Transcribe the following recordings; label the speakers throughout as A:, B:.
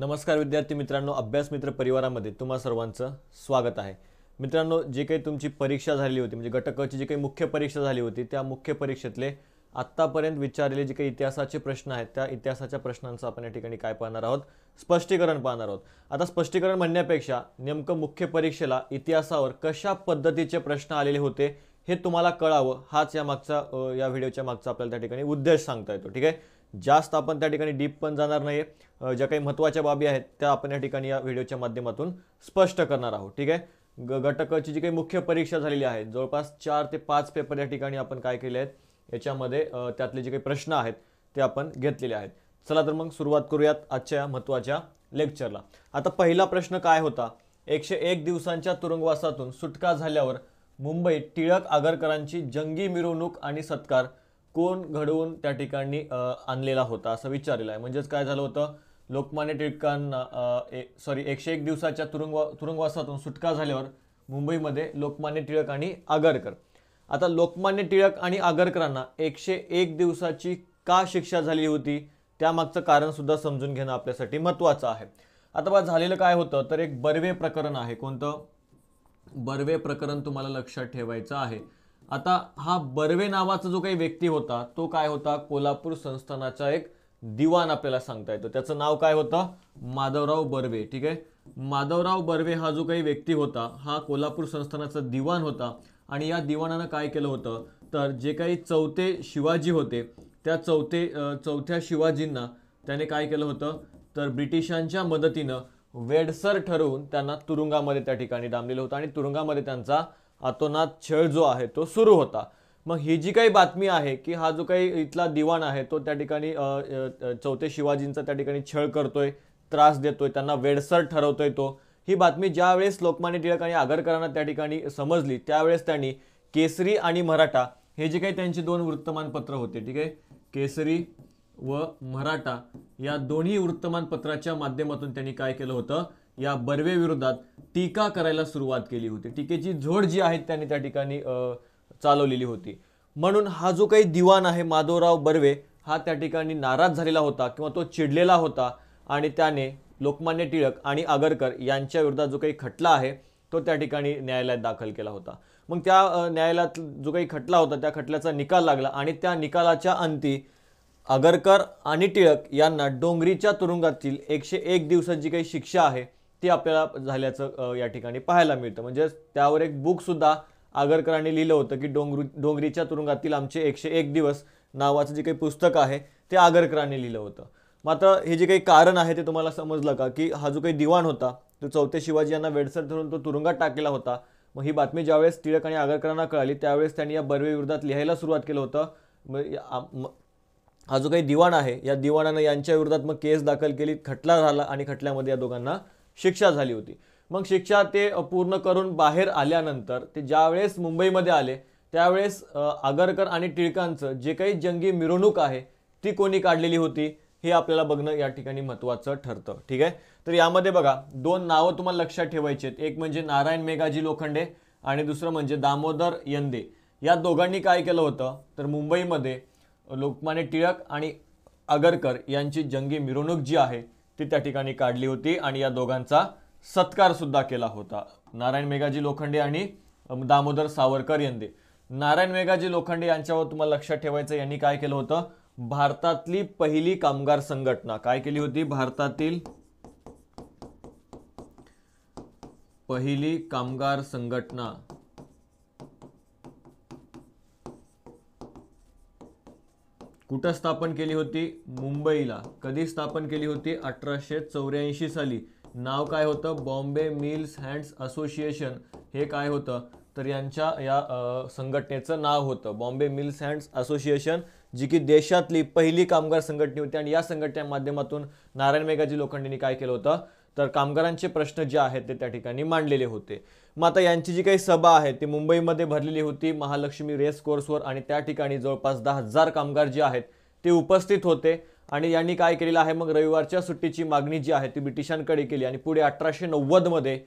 A: नमस्कार विद्यार्थी मित्रांनो अभ्यास मित्र परिवारामध्ये तुम्हा सर्वांचं स्वागत आहे मित्रांनो जे काही तुमची परीक्षा झालेली होती म्हणजे घटकाची जी काही मुख्य परीक्षा झाली होती त्या मुख्य परीक्षेतले आत्तापर्यंत विचारलेले जे काही इतिहासाचे प्रश्न आहेत त्या इतिहासाच्या प्रश्नांचं आपण या ठिकाणी काय पाहणार आहोत स्पष्टीकरण पाहणार आहोत आता स्पष्टीकरण म्हणण्यापेक्षा नेमकं मुख्य परीक्षेला इतिहासावर कशा पद्धतीचे प्रश्न आलेले होते हे तुम्हाला कळावं हाच या मागचा या व्हिडिओच्या मागचा आपल्याला त्या ठिकाणी उद्देश सांगता येतो ठीक आहे जास्त आपण त्या ठिकाणी डीप पण जाणार नाही आहे ज्या काही महत्त्वाच्या बाबी आहेत त्या आपण या ठिकाणी या व्हिडिओच्या माध्यमातून स्पष्ट करणार आहोत ठीक आहे ग गटकची जी काही मुख्य परीक्षा झालेली आहे जवळपास चार ते पाच पेपर या ठिकाणी आपण काय केले आहेत याच्यामध्ये त्यातले जे काही प्रश्न आहेत ते आपण घेतलेले आहेत चला तर मग सुरुवात करूयात आजच्या या महत्त्वाच्या लेक्चरला आता पहिला प्रश्न काय होता एकशे एक दिवसांच्या तुरुंगवासातून सुटका झाल्यावर मुंबईत टिळक आगरकरांची जंगी मिरवणूक आणि सत्कार कोण घडवून त्या ठिकाणी आणलेला होता असं विचारलेलं आहे म्हणजेच काय झालं होतं लोकमान्य टिळकांना सॉरी एकशे एक दिवसाच्या तुरुंगवा तुरुंगवासातून सुटका झाल्यावर मुंबईमध्ये लोकमान्य टिळक आणि आगरकर आता लोकमान्य टिळक आणि आगरकरांना एकशे एक दिवसाची का शिक्षा झाली होती त्यामागचं कारणसुद्धा समजून घेणं आपल्यासाठी महत्त्वाचं आहे आता बा झालेलं काय होतं तर एक बर्वे प्रकरण आहे कोणतं बर्वे प्रकरण तुम्हाला लक्षात ठेवायचं आहे आता हा बर्वे नावाचा जो काही व्यक्ती होता तो काय होता कोल्हापूर संस्थानाचा एक दिवाण आपल्याला सांगता येतो त्याचं नाव काय होतं माधवराव बर्वे ठीक आहे माधवराव बर्वे हा जो काही व्यक्ती होता हा कोल्हापूर संस्थानाचा दिवाण होता आणि या दिवाणानं काय केलं होतं तर जे काही चौथे शिवाजी होते त्या चौथे चौथ्या शिवाजींना त्याने काय केलं होतं तर ब्रिटिशांच्या मदतीनं वेडसर ठरवून त्यांना तुरुंगामध्ये त्या ठिकाणी डांबलेलं होतं आणि तुरुंगामध्ये त्यांचा अतोनात छळ जो आहे तो सुरू होता मग ही जी काही बातमी आहे की हा जो काही इथला दिवाण आहे तो त्या ठिकाणी चौथे शिवाजींचा त्या ठिकाणी छळ करतोय त्रास देतोय त्यांना वेडसर ठरवतोय तो ही बातमी ज्यावेळेस लोकमान्य टिळक आणि आगरकरांना त्या ठिकाणी समजली त्यावेळेस त्यांनी केसरी आणि मराठा हे जे काही त्यांची दोन वृत्तमानपत्र होते ठीक आहे केसरी व मराठा या दोन्ही वृत्तमानपत्राच्या माध्यमातून त्यांनी काय केलं होतं या बर्वेविरोधात टीका करायला सुरुवात केली होती टीकेची झोड जी आहे त्यांनी त्या ठिकाणी चालवलेली होती म्हणून हा जो काही दिवाण आहे माधवराव बर्वे हा त्या ठिकाणी नाराज झालेला होता किंवा तो चिडलेला होता आणि त्याने लोकमान्य टिळक आणि आगरकर यांच्या विरोधात जो काही खटला आहे तो त्या ठिकाणी न्यायालयात दाखल केला होता मग त्या न्यायालयात जो काही खटला होता त्या खटल्याचा निकाल लागला आणि त्या निकालाच्या अंती आगरकर आणि टिळक यांना डोंगरीच्या तुरुंगातील एकशे एक जी काही शिक्षा आहे ती आपल्याला झाल्याचं या ठिकाणी पाहायला मिळतं म्हणजे त्यावर एक बुकसुद्धा आगरकरांनी लिहिलं होतं की डोंगरू डोंगरीच्या तुरुंगातील आमचे एकशे एक दिवस नावाचं जे काही पुस्तक आहे ते आगरकरांनी लिहिलं होतं मात्र हे जे काही कारण आहे ते तुम्हाला समजलं का की हा जो काही दिवाण होता तो चौथे शिवाजी यांना वेडसर धरून तो तुरुंगात टाकलेला होता मग ही बातमी ज्यावेळेस टिळक आणि आगरकरांना कळाली त्यावेळेस त्यांनी या विरोधात लिहायला सुरुवात केलं होतं हा जो काही दिवाण आहे या दिवाणानं यांच्या विरोधात मग केस दाखल केली खटला झाला आणि खटल्यामध्ये या दोघांना शिक्षा झाली होती मग शिक्षा ते पूर्ण करून बाहेर आल्यानंतर ते ज्यावेळेस मुंबईमध्ये आले त्यावेळेस आगरकर आणि टिळकांचं जे काही जंगी मिरवणूक आहे ती कोणी काढलेली होती हे आपल्याला बघणं या ठिकाणी महत्त्वाचं ठरतं ठीक आहे तर यामध्ये बघा दोन नावं तुम्हाला लक्षात ठेवायची आहेत एक म्हणजे नारायण मेघाजी लोखंडे आणि दुसरं म्हणजे दामोदर यंदे या दोघांनी काय केलं होतं तर मुंबईमध्ये लोकमान्य टिळक आणि आगरकर यांची जंगी मिरवणूक जी आहे ती त्या ठिकाणी काढली होती आणि या दोघांचा सत्कार सुद्धा केला होता नारायण मेघाजी लोखंडे आणि दामोदर सावरकर यांनी नारायण मेघाजी लोखंडे यांच्यावर तुम्हाला लक्षात ठेवायचं यांनी काय केलं होतं भारतातली पहिली कामगार संघटना काय केली होती भारतातील पहिली कामगार संघटना कुठं स्थापन केली होती मुंबईला कधी स्थापन केली होती अठराशे चौऱ्याऐंशी साली नाव काय होतं बॉम्बे मिल्स हँड्स असोसिएशन हे काय होतं तर यांच्या या संघटनेचं नाव होतं बॉम्बे मिल्स हँड्स असोसिएशन जी की देशातली पहिली कामगार संघटना होती आणि या संघटने माध्यमातून नारायण मेघाजी लोखंडेंनी काय केलं होतं तर कामगारांचे प्रश्न जे आहेत ते त्या ठिकाणी मांडलेले होते मग आता यांची जी काही सभा आहे ती मुंबईमध्ये भरलेली होती महालक्ष्मी रेस कोर्सवर आणि त्या ठिकाणी जवळपास दहा हजार कामगार जे आहेत ते उपस्थित होते आणि यांनी काय केलेलं आहे मग रविवारच्या सुट्टीची मागणी जी आहे ती ब्रिटिशांकडे केली आणि पुढे अठराशे नव्वदमध्ये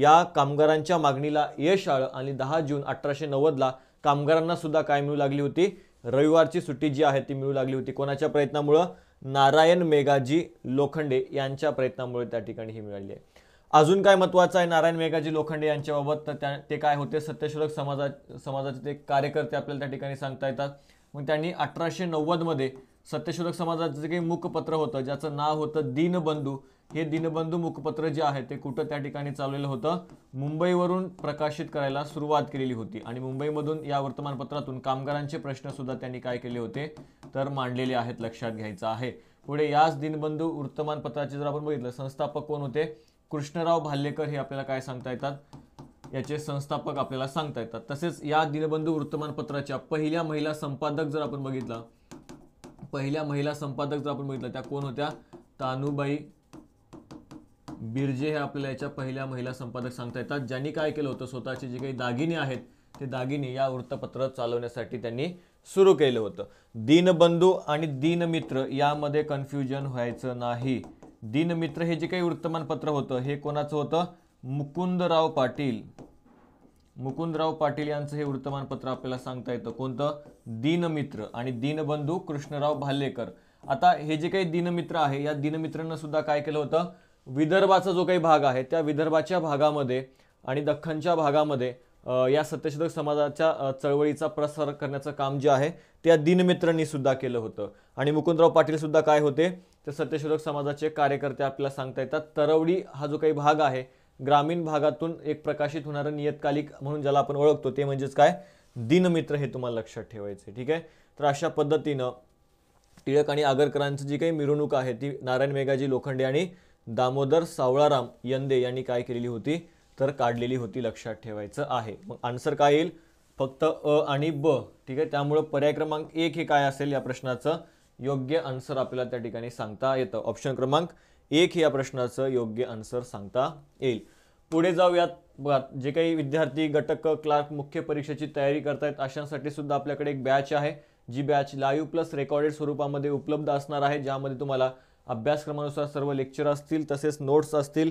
A: या कामगारांच्या मागणीला यश आलं आणि दहा जून अठराशे नव्वदला कामगारांना सुद्धा काय मिळू लागली होती रविवारची सुट्टी जी आहे ती मिळू लागली होती कोणाच्या प्रयत्नामुळं नारायण मेघाजी लोखंडे यांच्या प्रयत्नामुळे त्या ठिकाणी ही मिळाली आहे अजून काय महत्वाचं आहे नारायण मेघाजी लोखंडे यांच्याबाबत तर त्या ते काय होते सत्यशोधक समाजा समाजाचे ते कार्यकर्ते आपल्याला त्या ठिकाणी सांगता येतात मग त्यांनी अठराशे नव्वदमध्ये सत्यशोधक समाजाचं जे काही मुखपत्र होतं ज्याचं नाव होतं दीनबंधू हे दीनबंधू मुखपत्र जे आहे ते कुठं त्या ठिकाणी चाललेलं होतं मुंबईवरून प्रकाशित करायला सुरुवात केलेली होती आणि मुंबईमधून या वर्तमानपत्रातून कामगारांचे प्रश्नसुद्धा त्यांनी काय केले होते तर मांडलेले आहेत लक्षात घ्यायचं आहे पुढे याच दिनबंधू वर्तमानपत्राचे जर आपण बघितलं संस्थापक कोण होते कृष्णराव भाल्लेकर हे आपल्याला काय सांगता येतात याचे संस्थापक आपल्याला सांगता येतात तसेच या दीनबंधू वृत्तमानपत्राच्या पहिल्या महिला संपादक जर आपण बघितला पहिल्या महिला संपादक जर आपण बघितलं त्या कोण होत्या तानुबाई बिर्जे हे आपल्याला याच्या पहिल्या महिला संपादक सांगता येतात ज्यांनी काय केलं होतं स्वतःचे जे काही दागिने आहेत ते दागिने या वृत्तपत्र चालवण्यासाठी त्यांनी सुरू केलं होतं दीनबंधू आणि दीनमित्र यामध्ये कन्फ्युजन व्हायचं नाही दिनमित्र हे जे काही वृत्तमानपत्र होतं हे कोणाचं होतं मुकुंदराव पाटील मुकुंदराव पाटील यांचं हे वृत्तमानपत्र आपल्याला सांगता येतं कोणतं दिनमित्र आणि दीनबंधू कृष्णराव भालेकर आता हे जे काही दिनमित्र आहे या दिनमित्रांनं सुद्धा काय केलं होतं विदर्भाचा जो काही भाग आहे त्या विदर्भाच्या भागामध्ये आणि दख्खनच्या भागामध्ये या सत्यशोधक समाजाच्या चळवळीचा प्रसार करण्याचं काम जे आहे त्या दिनमित्रांनी सुद्धा केलं होतं आणि मुकुंदराव पाटील सुद्धा काय होते तर सत्यशोधक समाजाचे कार्यकर्ते आपल्याला सांगता येतात तरवडी हा जो काही भाग आहे ग्रामीण भागातून एक प्रकाशित होणारं नियतकालिक म्हणून ज्याला आपण ओळखतो ते म्हणजेच काय दिनमित्र हे तुम्हाला लक्षात ठेवायचे ठीक आहे तर अशा पद्धतीनं टिळक आणि आगरकरांची जी काही मिरवणूक आहे ती नारायण मेघाजी लोखंडे आणि दामोदर सावळाराम यंदे यांनी काय केलेली होती तर काढलेली होती लक्षात ठेवायचं आहे मग आन्सर काय येईल फक्त अ आणि ब ठीक आहे त्यामुळं पर्याय क्रमांक एक हे काय असेल या प्रश्नाचं योग्य आन्सर आपल्याला त्या ठिकाणी सांगता येतं ऑप्शन क्रमांक एक या प्रश्नाचं योग्य आन्सर सांगता येईल पुढे जाऊयात जे काही विद्यार्थी घटक क्लार्क मुख्य परीक्षेची तयारी करतायत अशांसाठी सुद्धा आपल्याकडे एक बॅच आहे जी बॅच लाईव्ह प्लस रेकॉर्डेड स्वरूपामध्ये उपलब्ध असणार आहे ज्यामध्ये तुम्हाला अभ्यासक्रमानुसार सर्व लेक्चर असतील तसेच नोट्स असतील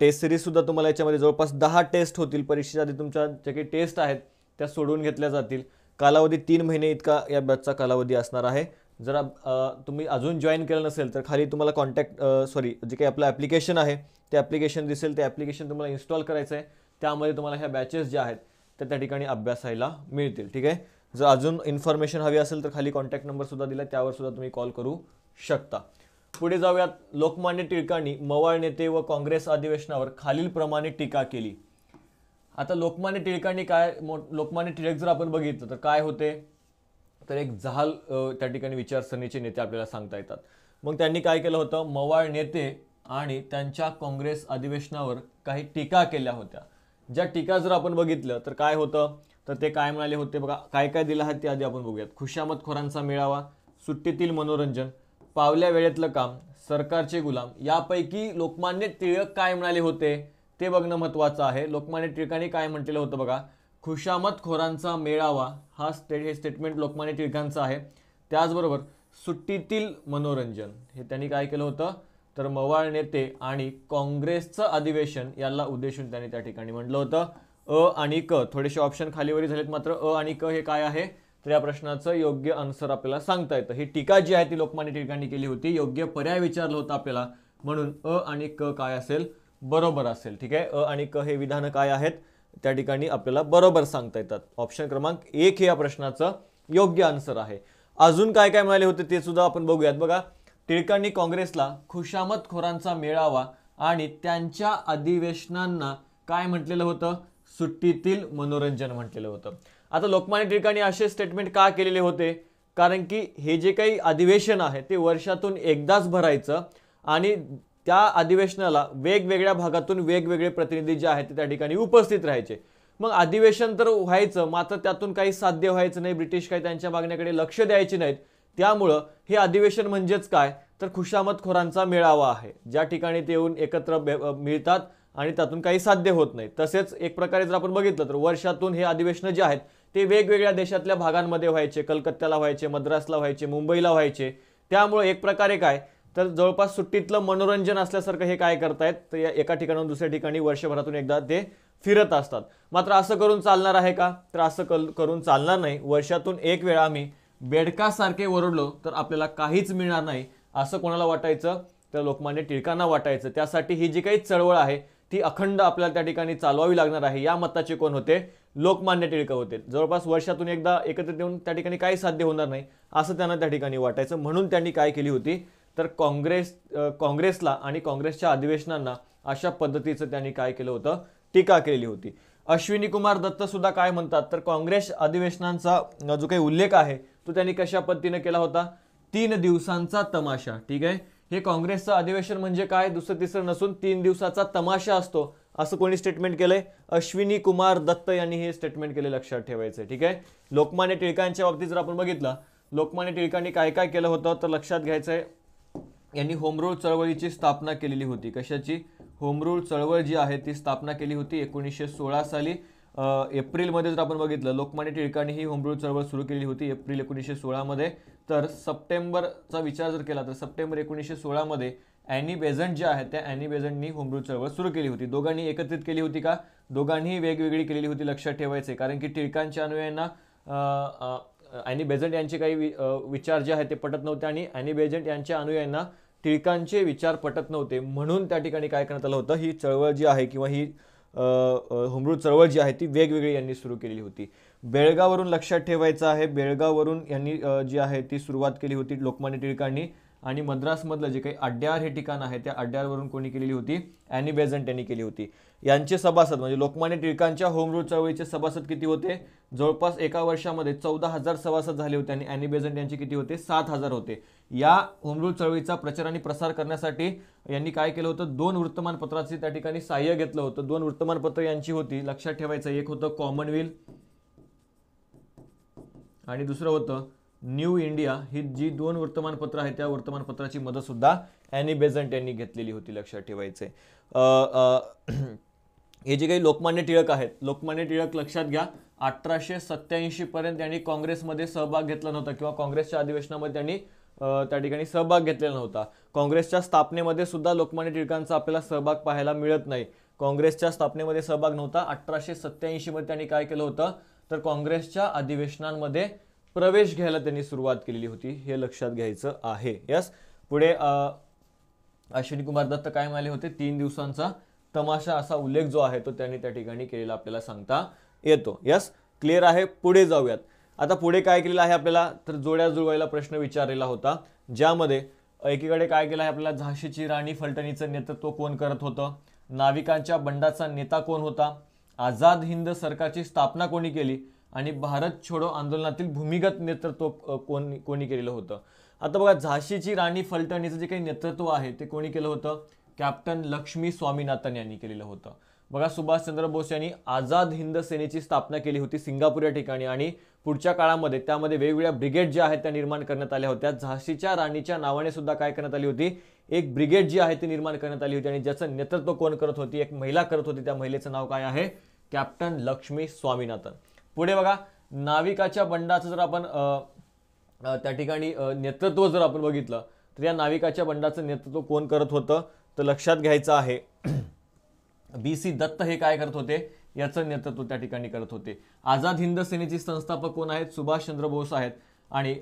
A: टेस्ट सिरीजसुद्धा तुम्हाला याच्यामध्ये जवळपास दहा टेस्ट होतील परीक्षेच्या आधी तुमच्या जे काही टेस्ट आहेत त्या सोडून घेतल्या जातील कालावधी तीन महिने इतका या बॅचचा कालावधी असणार आहे जरा तुम्ही अजून जॉईन केलं नसेल तर खाली तुम्हाला कॉन्टॅक्ट सॉरी जे काही आपलं ॲप्लिकेशन आहे ते ॲप्लिकेशन दिसेल ते ॲप्लिकेशन तुम्हाला इन्स्टॉल करायचं आहे त्यामध्ये तुम्हाला ह्या बॅचेस ज्या आहेत त्या त्या ठिकाणी अभ्यासायला मिळतील ठीक आहे जर अजून इन्फॉर्मेशन हवी असेल तर खाली कॉन्टॅक्ट नंबरसुद्धा दिला त्यावर सुद्धा तुम्ही कॉल करू शकता पुढे जाऊयात लोकमान्य टिळकांनी मवाळ नेते व काँग्रेस अधिवेशनावर खालीलप्रमाणे टीका केली आता लोकमान्य टिळकांनी काय मो लोकमान्य टिळक जर आपण बघितलं तर काय होते तर एक जहाल त्या ठिकाणी विचारसरणीचे नेते आपल्याला सांगता येतात मग त्यांनी काय केलं होतं मवाळ नेते आणि त्यांच्या काँग्रेस अधिवेशनावर काही टीका केल्या होत्या ज्या टीका जर आपण बघितलं तर काय होतं तर ते काय म्हणाले होते बघा काय काय दिलं आहे ते आधी आपण बघूयात खोरांचा मेळावा सुट्टीतील मनोरंजन पावल्या वेळेतलं काम सरकारचे गुलाम यापैकी लोकमान्य टिळक काय म्हणाले होते ते बघणं महत्त्वाचं आहे लोकमान्य टिळकांनी काय म्हटलेलं होतं बघा खुशामत खोरांचा मेळावा हा स्टेट हे स्टेटमेंट लोकमान्य टिळकांचं आहे त्याचबरोबर सुट्टीतील मनोरंजन हे त्यांनी काय केलं होतं तर मवाळ नेते आणि काँग्रेसचं अधिवेशन याला उद्देशून त्यांनी त्या ठिकाणी म्हटलं होतं अ आणि क थोडेसे ऑप्शन खालीवरी झालेत मात्र अ आणि क हे काय आहे तर या प्रश्नाचं योग्य आन्सर आपल्याला सांगता येतं ही टीका जी आहे ती लोकमान्य टिळकांनी केली होती योग्य पर्याय विचारला होता आपल्याला म्हणून अ आणि क काय असेल बरोबर असेल ठीक आहे अ आणि क हे विधानं काय आहेत त्या ठिकाणी आपल्याला बरोबर सांगता येतात ऑप्शन क्रमांक एक हे या प्रश्नाचं योग्य आन्सर आहे अजून काय काय मिळाले होते ते सुद्धा आपण बघूयात बघा टिळकांनी काँग्रेसला खुशामत खोरांचा मेळावा आणि त्यांच्या अधिवेशनांना काय म्हटलेलं होतं सुट्टीतील मनोरंजन म्हटलेलं होतं आता लोकमान्य टिळकांनी असे स्टेटमेंट का केलेले होते कारण की हे जे काही अधिवेशन आहे ते वर्षातून एकदाच भरायचं आणि त्या अधिवेशनाला वेगवेगळ्या भागातून वेगवेगळे प्रतिनिधी जे आहेत ते त्या ठिकाणी उपस्थित राहायचे मग अधिवेशन तर व्हायचं मात्र त्यातून काही साध्य व्हायचं नाही ब्रिटिश काही त्यांच्या मागण्याकडे लक्ष द्यायचे नाहीत त्यामुळं हे अधिवेशन म्हणजेच काय तर खुशामत खोरांचा मेळावा आहे ज्या ठिकाणी ते येऊन एकत्र मिळतात आणि त्यातून काही साध्य होत नाही तसेच एक प्रकारे जर आपण बघितलं तर वर्षातून हे अधिवेशनं जे आहेत ते वेगवेगळ्या देशातल्या भागांमध्ये व्हायचे कलकत्त्याला व्हायचे मद्रासला व्हायचे मुंबईला व्हायचे त्यामुळे एक प्रकारे काय तर जवळपास सुट्टीतलं मनोरंजन असल्यासारखं हे काय करतायत तर या एका ठिकाणाहून दुसऱ्या ठिकाणी वर्षभरातून एकदा ते फिरत असतात मात्र असं करून चालणार आहे का तर असं कल करून चालणार नाही वर्षातून एक वेळा आम्ही बेडकासारखे ओरडलो तर आपल्याला काहीच मिळणार नाही असं कोणाला वाटायचं तर लोकमान्य टिळकांना वाटायचं त्यासाठी ही जी काही चळवळ आहे ती अखंड आपल्याला त्या ठिकाणी चालवावी लागणार आहे या मताचे कोण होते लोकमान्य टिळक होते जवळपास वर्षातून एकदा एकत्रित येऊन त्या ठिकाणी काही साध्य होणार नाही असं त्यांना त्या ठिकाणी वाटायचं म्हणून त्यांनी काय केली होती तर काँग्रेस काँग्रेसला आणि काँग्रेसच्या अधिवेशनांना अशा पद्धतीचं त्यांनी काय केलं होतं टीका केलेली होती अश्विनी कुमार दत्त सुद्धा काय म्हणतात तर काँग्रेस अधिवेशनांचा जो काही उल्लेख आहे तो त्यांनी कशा पद्धतीने केला होता तीन दिवसांचा तमाशा ठीक आहे हे काँग्रेसचं अधिवेशन म्हणजे काय दुसरं तिसरं नसून तीन दिवसाचा तमाशा असतो असं कोणी स्टेटमेंट केलंय अश्विनी कुमार दत्त यांनी हे स्टेटमेंट केले लक्षात ठेवायचं ठीक आहे लोकमान्य टिळकांच्या बाबतीत जर आपण बघितलं लोकमान्य टिळकांनी काय काय केलं होतं तर लक्षात घ्यायचं आहे यांनी होमरूल चळवळीची स्थापना केलेली होती कशाची होमरूळ चळवळ जी आहे ती स्थापना केली होती एकोणीसशे सोळा साली एप्रिलमध्ये जर आपण बघितलं लोकमान्य टिळकांनी ही होमरूल चळवळ सुरू केली होती एप्रिल एकोणीसशे सोळामध्ये तर सप्टेंबरचा विचार जर केला तर सप्टेंबर एकोणीसशे सोळामध्ये ॲनी बेझंट ज्या आहेत त्या ॲनी बेझंटनी होमरूल चळवळ सुरू केली होती दोघांनी एकत्रित केली होती का दोघांनीही वेगवेगळी केलेली होती लक्षात ठेवायचे कारण की टिळकांच्या अनुयांना ॲनी बेझंट यांचे काही विचार जे आहेत ते पटत नव्हते आणि ॲनी बेझंट यांच्या अनुयायांना टिळकांचे विचार पटत नव्हते म्हणून त्या ठिकाणी काय करण्यात आलं होतं ही चळवळ जी आहे किंवा ही हुमरू चळवळ जी आहे ती वेगवेगळी यांनी सुरू केलेली होती बेळगावरून लक्षात ठेवायचं आहे बेळगाववरून यांनी जी आहे ती सुरुवात केली होती लोकमान्य टिळकांनी आणि मद्रासमधलं जे काही अड्ड्यार हे ठिकाण आहे त्या अड्ड्यारवरून कोणी केलेली होती अॅनी बेझंट यांनी केली होती यांचे सभासद म्हणजे लोकमान्य टिळकांच्या होम रूल चळवळीचे सभासद किती होते जवळपास एका वर्षामध्ये चौदा हजार सभासद झाले होते आणि अॅनी बेझंट यांचे किती होते सात हजार होते या होमरूल चळवळीचा प्रचार आणि प्रसार करण्यासाठी यांनी काय केलं होतं दोन वृत्तमानपत्राचे त्या ठिकाणी सहाय्य घेतलं होतं दोन वृत्तमानपत्र यांची होती लक्षात ठेवायचं एक होतं कॉमनवेल्थ आणि दुसरं होतं न्यू इंडिया ही जी दोन वर्तमानपत्र आहेत त्या वर्तमानपत्राची सुद्धा ॲनी बेझंट यांनी घेतलेली होती लक्षात ठेवायचे हे जे काही लोकमान्य टिळक आहेत लोकमान्य टिळक लक्षात घ्या अठराशे पर्यंत त्यांनी काँग्रेसमध्ये सहभाग घेतला नव्हता किंवा काँग्रेसच्या अधिवेशनामध्ये त्यांनी त्या ठिकाणी सहभाग घेतलेला नव्हता काँग्रेसच्या स्थापनेमध्ये सुद्धा लोकमान्य टिळकांचा आपल्याला सहभाग पाहायला मिळत नाही काँग्रेसच्या स्थापनेमध्ये सहभाग नव्हता अठराशे सत्त्याऐंशीमध्ये त्यांनी काय केलं होतं तर काँग्रेसच्या अधिवेशनांमध्ये प्रवेश घ्यायला त्यांनी सुरुवात केलेली होती हे लक्षात घ्यायचं आहे यस पुढे अश्विनी कुमार दत्त काय म्हणाले होते तीन दिवसांचा तमाशा असा उल्लेख जो आहे तो त्यांनी त्या ठिकाणी केलेला आपल्याला सांगता येतो यस क्लिअर आहे पुढे जाऊयात आता पुढे काय केलेलं आहे आपल्याला तर जोड्या जुळवायला प्रश्न विचारलेला होता ज्यामध्ये एकीकडे काय केलं आहे आपल्याला झाशीची राणी फलटणीचं नेतृत्व कोण करत होतं नाविकांच्या बंडाचा नेता कोण होता आझाद हिंद सरकारची स्थापना कोणी केली आणि भारत छोडो आंदोलनातील भूमिगत नेतृत्व कोणी कोणी केलेलं होतं आता बघा झाशीची राणी फलटणीचं जे काही नेतृत्व आहे ते कोणी केलं होतं कॅप्टन लक्ष्मी स्वामीनाथन यांनी केलेलं होतं बघा सुभाषचंद्र बोस यांनी आझाद हिंद सेनेची स्थापना केली होती सिंगापूर या ठिकाणी आणि पुढच्या काळामध्ये त्यामध्ये वेगवेगळ्या ब्रिगेड ज्या आहेत त्या निर्माण करण्यात आल्या होत्या झाशीच्या राणीच्या नावाने सुद्धा काय करण्यात आली होती एक ब्रिगेड जी आहे ती निर्माण करण्यात आली होती आणि ज्याचं नेतृत्व कोण करत होती एक महिला करत होती त्या महिलेचं नाव काय आहे कॅप्टन लक्ष्मी स्वामीनाथन पुढे बघा नाविकाच्या बंडाचं जर आपण त्या ठिकाणी नेतृत्व जर आपण बघितलं तर या नाविकाच्या बंडाचं नेतृत्व कोण करत होतं तर लक्षात घ्यायचं आहे बी सी दत्त हे काय करत होते याचं नेतृत्व त्या ठिकाणी करत होते आझाद हिंद सेनेचे संस्थापक कोण आहेत सुभाषचंद्र बोस आहेत आणि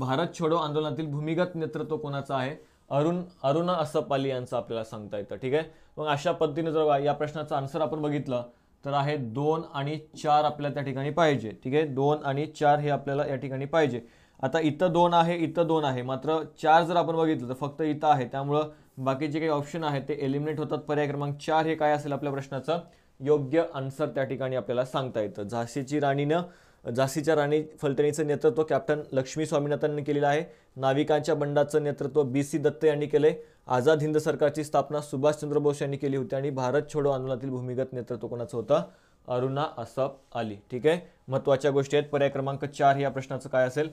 A: भारत छोडो आंदोलनातील भूमिगत नेतृत्व कोणाचं आहे अरुण अरुणा असपाली यांचं आपल्याला सांगता येतं ठीक आहे मग अशा पद्धतीने जर या प्रश्नाचं आन्सर आपण बघितलं तर आहे दोन आणि चार आपल्याला त्या ठिकाणी पाहिजे ठीक आहे दोन आणि चार हे आपल्याला या ठिकाणी पाहिजे आता इथं दोन आहे इथं दोन आहे मात्र चार जर आपण बघितलं तर फक्त इथं आहे त्यामुळं बाकीचे काही ऑप्शन आहेत ते एलिमिनेट होतात पर्याय क्रमांक चार हे काय असेल आपल्या प्रश्नाचं योग्य आन्सर त्या ठिकाणी आपल्याला सांगता येतं झाशीची राणीनं झासीच्या राणी फलटणीचं नेतृत्व कॅप्टन लक्ष्मी स्वामीनाथन केलेलं आहे नाविकांच्या बंडाचं नेतृत्व बी सी दत्त यांनी केले आझाद हिंद सरकारची स्थापना सुभाषचंद्र बोस यांनी केली होती आणि भारत छोडो आंदोलनातील भूमिगत नेतृत्व कोणाचं होतं अरुणा असफ आली ठीक आहे महत्त्वाच्या गोष्टी आहेत पर्याय क्रमांक चार या प्रश्नाचं काय असेल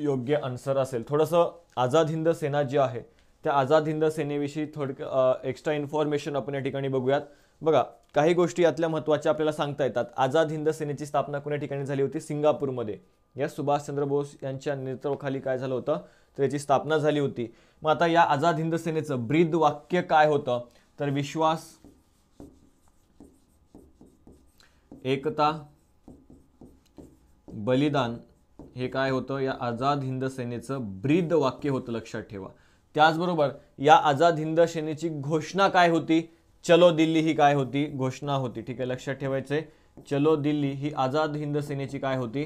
A: योग्य आन्सर असेल थोडंसं आझाद हिंद सेना जी आहे त्या आझाद हिंद सेनेविषयी थोडक एक्स्ट्रा इन्फॉर्मेशन आपण या ठिकाणी बघूयात बघा काही गोष्टी यातल्या महत्त्वाच्या आपल्याला सांगता येतात आझाद हिंद सेनेची स्थापना कोण्या ठिकाणी झाली होती सिंगापूरमध्ये या सुभाषचंद्र बोस यांच्या नेतृत्वाखाली काय झालं होतं तर याची स्थापना झाली होती मग आता या आझाद हिंद सेनेचं ब्रीद वाक्य काय होतं तर विश्वास एकता बलिदान हे काय होतं या आझाद हिंद सेनेचं ब्रीद वाक्य होतं लक्षात ठेवा त्याचबरोबर या आझाद हिंद सेनेची घोषणा काय होती चलो दिल्ली ही काय होती घोषणा होती ठीक आहे लक्षात ठेवायचे चलो दिल्ली ही आझाद हिंद सेनेची काय होती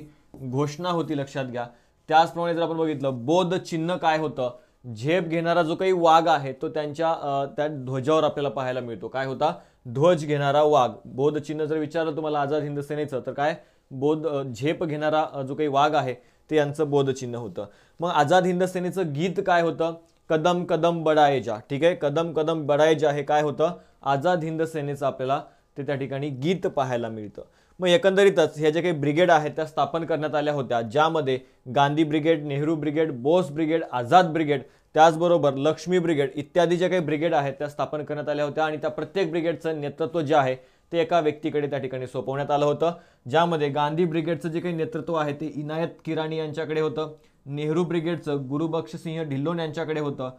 A: घोषणा होती लक्षात घ्या त्याचप्रमाणे जर आपण बघितलं बोध चिन्ह काय होतं झेप घेणारा जो काही वाघ आहे तो त्यांच्या त्या ध्वजावर आपल्याला पाहायला मिळतो काय होता ध्वज घेणारा वाघ बोध चिन्ह जर विचारलं तुम्हाला आझाद हिंद सेनेचं तर काय बोध झेप घेणारा जो काही वाघ आहे ते यांचं बोधचिन्ह होतं मग आझाद हिंद सेनेचं गीत काय होतं कदम कदम बढाए जा ठीक आहे कदम कदम बढाए जा हे काय होतं आझाद हिंद सेनेचं आपल्याला ते त्या ठिकाणी गीत पाहायला मिळतं मग एकंदरीतच हे ज्या काही ब्रिगेड आहेत त्या स्थापन करण्यात आल्या होत्या ज्यामध्ये Gandhi brigade Nehru brigade Bose brigade Azad brigade त्याचबरोबर लक्ष्मी ब्रिगेड इत्यादी ज्या काही ब्रिगेड आहेत त्या स्थापन करण्यात आल्या होत्या आणि त्या प्रत्येक ब्रिगेडचं नेतृत्व जे आहे ते एका व्यक्तीकडे त्या ठिकाणी सोपवण्यात आलं होतं ज्यामध्ये गांधी ब्रिगेडचं जे काही नेतृत्व आहे ते इनायत किराणी यांच्याकडे होतं नेहरू ब्रिगेडचं सिंह ढिल्लोन यांच्याकडे होतं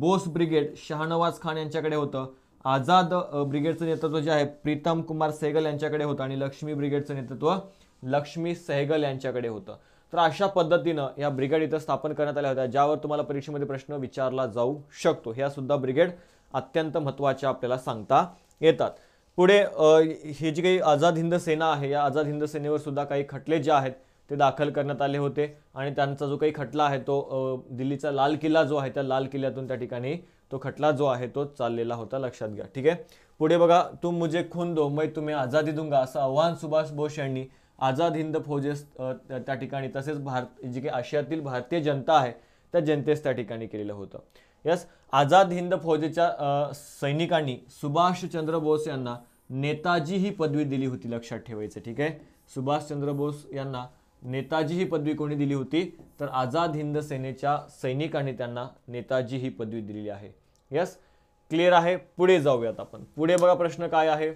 A: बोस ब्रिगेड शाहनवाज खान यांच्याकडे होतं आझाद ब्रिगेडचं नेतृत्व जे आहे प्रीतम कुमार सेहगल यांच्याकडे होतं आणि लक्ष्मी ब्रिगेडचं नेतृत्व लक्ष्मी सहगल यांच्याकडे होतं तर अशा पद्धतीनं या ब्रिगेड इथं स्थापन करण्यात आल्या होत्या ज्यावर तुम्हाला परीक्षेमध्ये प्रश्न विचारला जाऊ शकतो ह्या सुद्धा ब्रिगेड अत्यंत महत्त्वाच्या आपल्याला सांगता येतात पुढे हे जी काही आझाद हिंद सेना आहे या आझाद हिंद सेनेवर सुद्धा काही खटले जे आहेत ते दाखल करण्यात आले होते आणि त्यांचा जो काही खटला आहे तो दिल्लीचा लाल किल्ला जो आहे त्या लाल किल्ल्यातून त्या ठिकाणी तो खटला जो आहे तो चाललेला होता लक्षात घ्या ठीक आहे पुढे बघा तुम मुझे खून दो मै तुम्ही आझादी दूंगा असं आव्हान सुभाष बोस यांनी आझाद हिंद फौजेस त्या ठिकाणी तसेच भारत जी काही आशियातील भारतीय जनता आहे त्या जनतेस त्या ठिकाणी केलेलं होतं यस आझाद हिंद फौजेच्या सैनिकांनी सुभाषचंद्र बोस यांना नेताजी ही पदवी दिली होती लक्षात ठेवायचं ठीक आहे सुभाषचंद्र बोस यांना नेताजी ही पदवी कोणी दिली होती तर आझाद हिंद सेनेच्या सैनिकांनी त्यांना नेताजी ही पदवी दिलेली आहे यस क्लिअर आहे पुढे जाऊयात आपण पुढे बघा प्रश्न काय आहे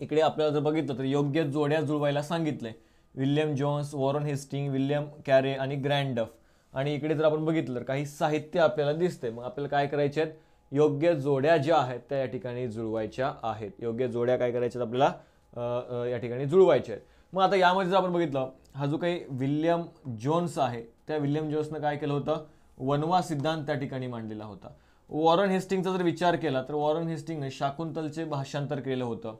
A: इकडे आपल्याला जर बघितलं तर योग्य जोड्या जुळवायला सांगितलंय William Jones Warren Hastings William Carey आणि ग्रँडफ आणि इकडे जर आपण बघितलं तर काही साहित्य आपल्याला दिसते मग आपल्याला काय करायचे आहेत योग्य जोड्या ज्या आहेत त्या या ठिकाणी जुळवायच्या आहेत योग्य जोड्या काय करायच्या आपल्याला या ठिकाणी जुळवायच्या आहेत मग आता यामध्ये जर आपण बघितलं हा जो काही विल्यम जोन्स आहे त्या विल्यम जोन्सनं काय केलं होतं वनवा सिद्धांत त्या ठिकाणी मांडलेला होता वॉरन हेस्टिंगचा जर विचार केला तर वॉरन हेस्टिंगने शाकुंतलचे भाषांतर केलं होतं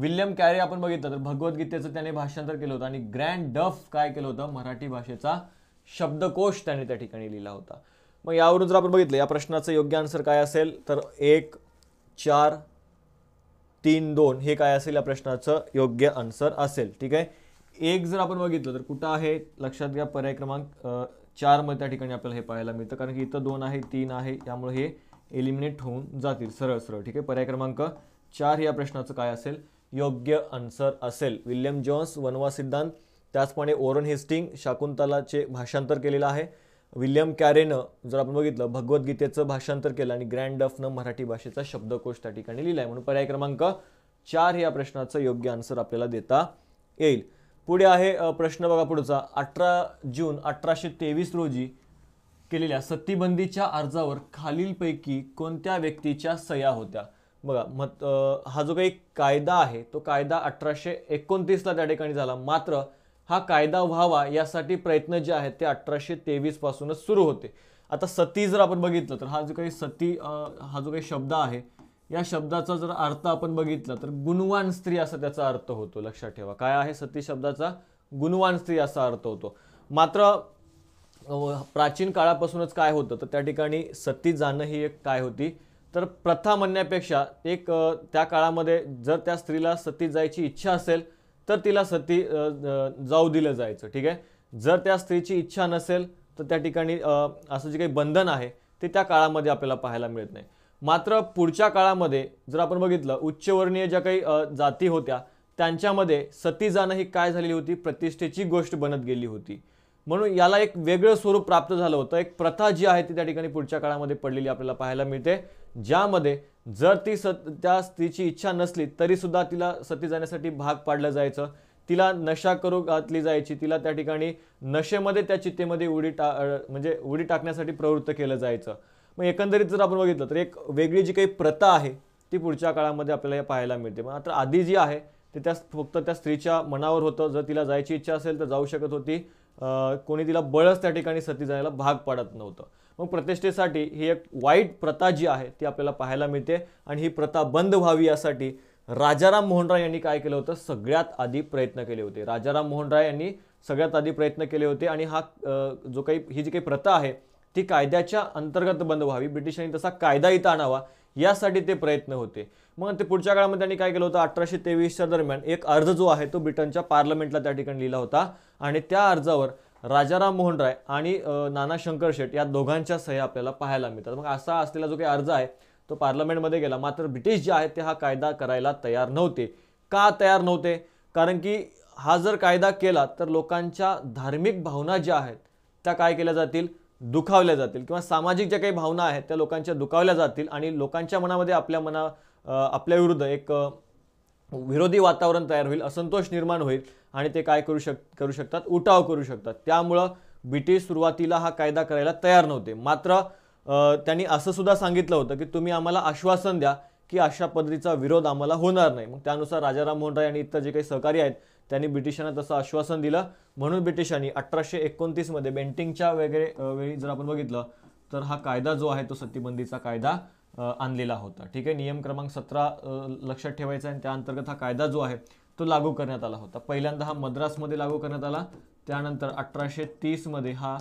A: विल्यम कॅरी आपण बघितलं तर भगवद्गीतेचं त्याने भाषांतर केलं होतं आणि ग्रँड डफ काय केलं होतं मराठी भाषेचा शब्दकोश त्याने त्या ठिकाणी लिहिला होता मग यावरून जर आपण बघितलं या प्रश्नाचं योग्य आन्सर काय असेल तर एक चार तीन दोन हे काय असेल या प्रश्नाचं योग्य आन्सर असेल ठीक आहे एक जर आपण बघितलं तर कुठं आहे लक्षात घ्या पर्याय क्रमांक चारमध्ये त्या ठिकाणी आपल्याला हे पाहायला मिळतं कारण की इथं दोन आहे तीन आहे त्यामुळे हे एलिमिनेट होऊन जातील सरळ सरळ ठीक आहे पर्याय क्रमांक चार या प्रश्नाचं काय असेल योग्य आन्सर असेल विल्यम जॉन्स वनवा सिद्धांत त्याचप्रमाणे ओरन हिस्टिंग शाकुंतलाचे भाषांतर केलेलं आहे विल्यम कॅरेनं जर आपण बघितलं भगवद्गीतेचं भाषांतर केलं आणि ग्रँड डफनं मराठी भाषेचा शब्दकोश त्या ठिकाणी लिहिला आहे म्हणून पर्याय क्रमांक चार या प्रश्नाचं योग्य आन्सर आपल्याला देता येईल पुढे आहे प्रश्न बघा पुढचा अठरा जून अठराशे तेवीस रोजी केलेल्या सत्तीबंदीच्या अर्जावर खालीलपैकी कोणत्या व्यक्तीच्या सह्या होत्या बघा मत हा जो काही कायदा आहे तो कायदा अठराशे एकोणतीसला त्या ठिकाणी झाला मात्र हा कायदा व्हावा यासाठी प्रयत्न जे आहेत ते अठराशे तेवीसपासूनच सुरू होते आता सती जर आपण बघितलं तर हा जो काही सती हा जो काही शब्द आहे या शब्दाचा जर अर्थ आपण बघितला तर गुणवान स्त्री असा त्याचा अर्थ होतो लक्षात ठेवा काय आहे सती शब्दाचा गुणवान स्त्री असा अर्थ होतो मात्र प्राचीन काळापासूनच काय होतं तर त्या ठिकाणी सती जाणं ही एक काय होती तर प्रथा म्हणण्यापेक्षा एक त्या काळामध्ये जर त्या स्त्रीला सती जायची इच्छा असेल तर तिला सती जाऊ दिलं जायचं ठीक आहे जर त्या स्त्रीची इच्छा नसेल तर त्या ठिकाणी असं जे काही बंधन आहे ते त्या काळामध्ये आपल्याला पाहायला मिळत नाही मात्र पुढच्या काळामध्ये जर आपण बघितलं उच्चवर्णीय ज्या काही जाती होत्या त्यांच्यामध्ये सती जाणं ही काय झालेली होती प्रतिष्ठेची गोष्ट बनत गेली होती म्हणून याला एक वेगळं स्वरूप प्राप्त झालं होतं एक प्रथा जी आहे ती त्या ठिकाणी पुढच्या काळामध्ये पडलेली आपल्याला पाहायला मिळते ज्यामध्ये जर ती सत त्या स्त्रीची इच्छा नसली तरीसुद्धा तिला सती जाण्यासाठी भाग पाडलं जायचं तिला नशा करू घातली जायची तिला त्या ठिकाणी नशेमध्ये त्या चित्तेमध्ये उडी टा म्हणजे उडी टाकण्यासाठी प्रवृत्त केलं जायचं मग एकंदरीत जर आपण बघितलं तर एक वेगळी जी काही प्रथा आहे ती पुढच्या काळामध्ये आपल्याला पाहायला मिळते मग आता आधी जी आहे ते त्या फक्त त्या स्त्रीच्या मनावर होतं जर तिला जायची इच्छा असेल तर जाऊ शकत होती कोणी तिला बळच त्या ठिकाणी सती जायला भाग पाडत नव्हतं मग प्रतिष्ठेसाठी ही एक वाईट प्रथा जी आहे ती आपल्याला पाहायला मिळते आणि ही प्रथा बंद व्हावी यासाठी राजाराम मोहनराय यांनी काय केलं होतं सगळ्यात आधी प्रयत्न केले होते राजाराम मोहनराय यांनी सगळ्यात आधी प्रयत्न केले होते आणि हा जो काही ही जी काही प्रथा आहे ती कायद्याच्या अंतर्गत बंद व्हावी ब्रिटिशांनी तसा कायदा इथं आणावा यासाठी ते प्रयत्न होते मग ते पुढच्या काळामध्ये त्यांनी काय केलं होतं अठराशे तेवीसच्या दरम्यान एक अर्ज जो आहे तो ब्रिटनच्या पार्लमेंटला त्या ठिकाणी लिहिला होता आणि त्या अर्जावर राजाराम मोहन राय आणि नाना शंकर शेठ या दोघांच्या सह्या आपल्याला पाहायला मिळतात मग असा असलेला जो काही अर्ज आहे तो पार्लमेंटमध्ये गेला मात्र ब्रिटिश जे आहेत ते हा कायदा करायला तयार नव्हते का तयार नव्हते कारण की हा जर कायदा केला तर लोकांच्या धार्मिक भावना ज्या आहेत त्या काय केल्या जातील दुखावल्या जातील किंवा सामाजिक ज्या काही भावना आहेत त्या लोकांच्या दुखावल्या जातील आणि लोकांच्या मनामध्ये आपल्या मना आपल्याविरुद्ध एक विरोधी वातावरण तयार होईल असंतोष निर्माण होईल आणि ते काय करू शक करू शकतात उठाव करू शकतात त्यामुळं ब्रिटिश सुरुवातीला हा कायदा करायला तयार नव्हते मात्र त्यांनी असं सुद्धा सांगितलं होतं की तुम्ही आम्हाला आश्वासन द्या की अशा पद्धतीचा विरोध आम्हाला होणार नाही मग त्यानुसार राजाराम मोहन राय आणि इतर जे काही सहकारी आहेत त्यांनी ब्रिटिशांना तसं आश्वासन दिलं म्हणून ब्रिटिशांनी अठराशे एकोणतीसमध्ये बेंटिंगच्या वगैरे वेळी जर आपण बघितलं तर हा कायदा जो आहे तो सतीबंदीचा कायदा आणलेला होता ठीक आहे नियम क्रमांक सतरा लक्षात ठेवायचा आणि त्या अंतर्गत हा कायदा जो आहे तो लागू करण्यात आला होता पहिल्यांदा हा मद्रासमध्ये लागू करण्यात आला त्यानंतर अठराशे तीसमध्ये हा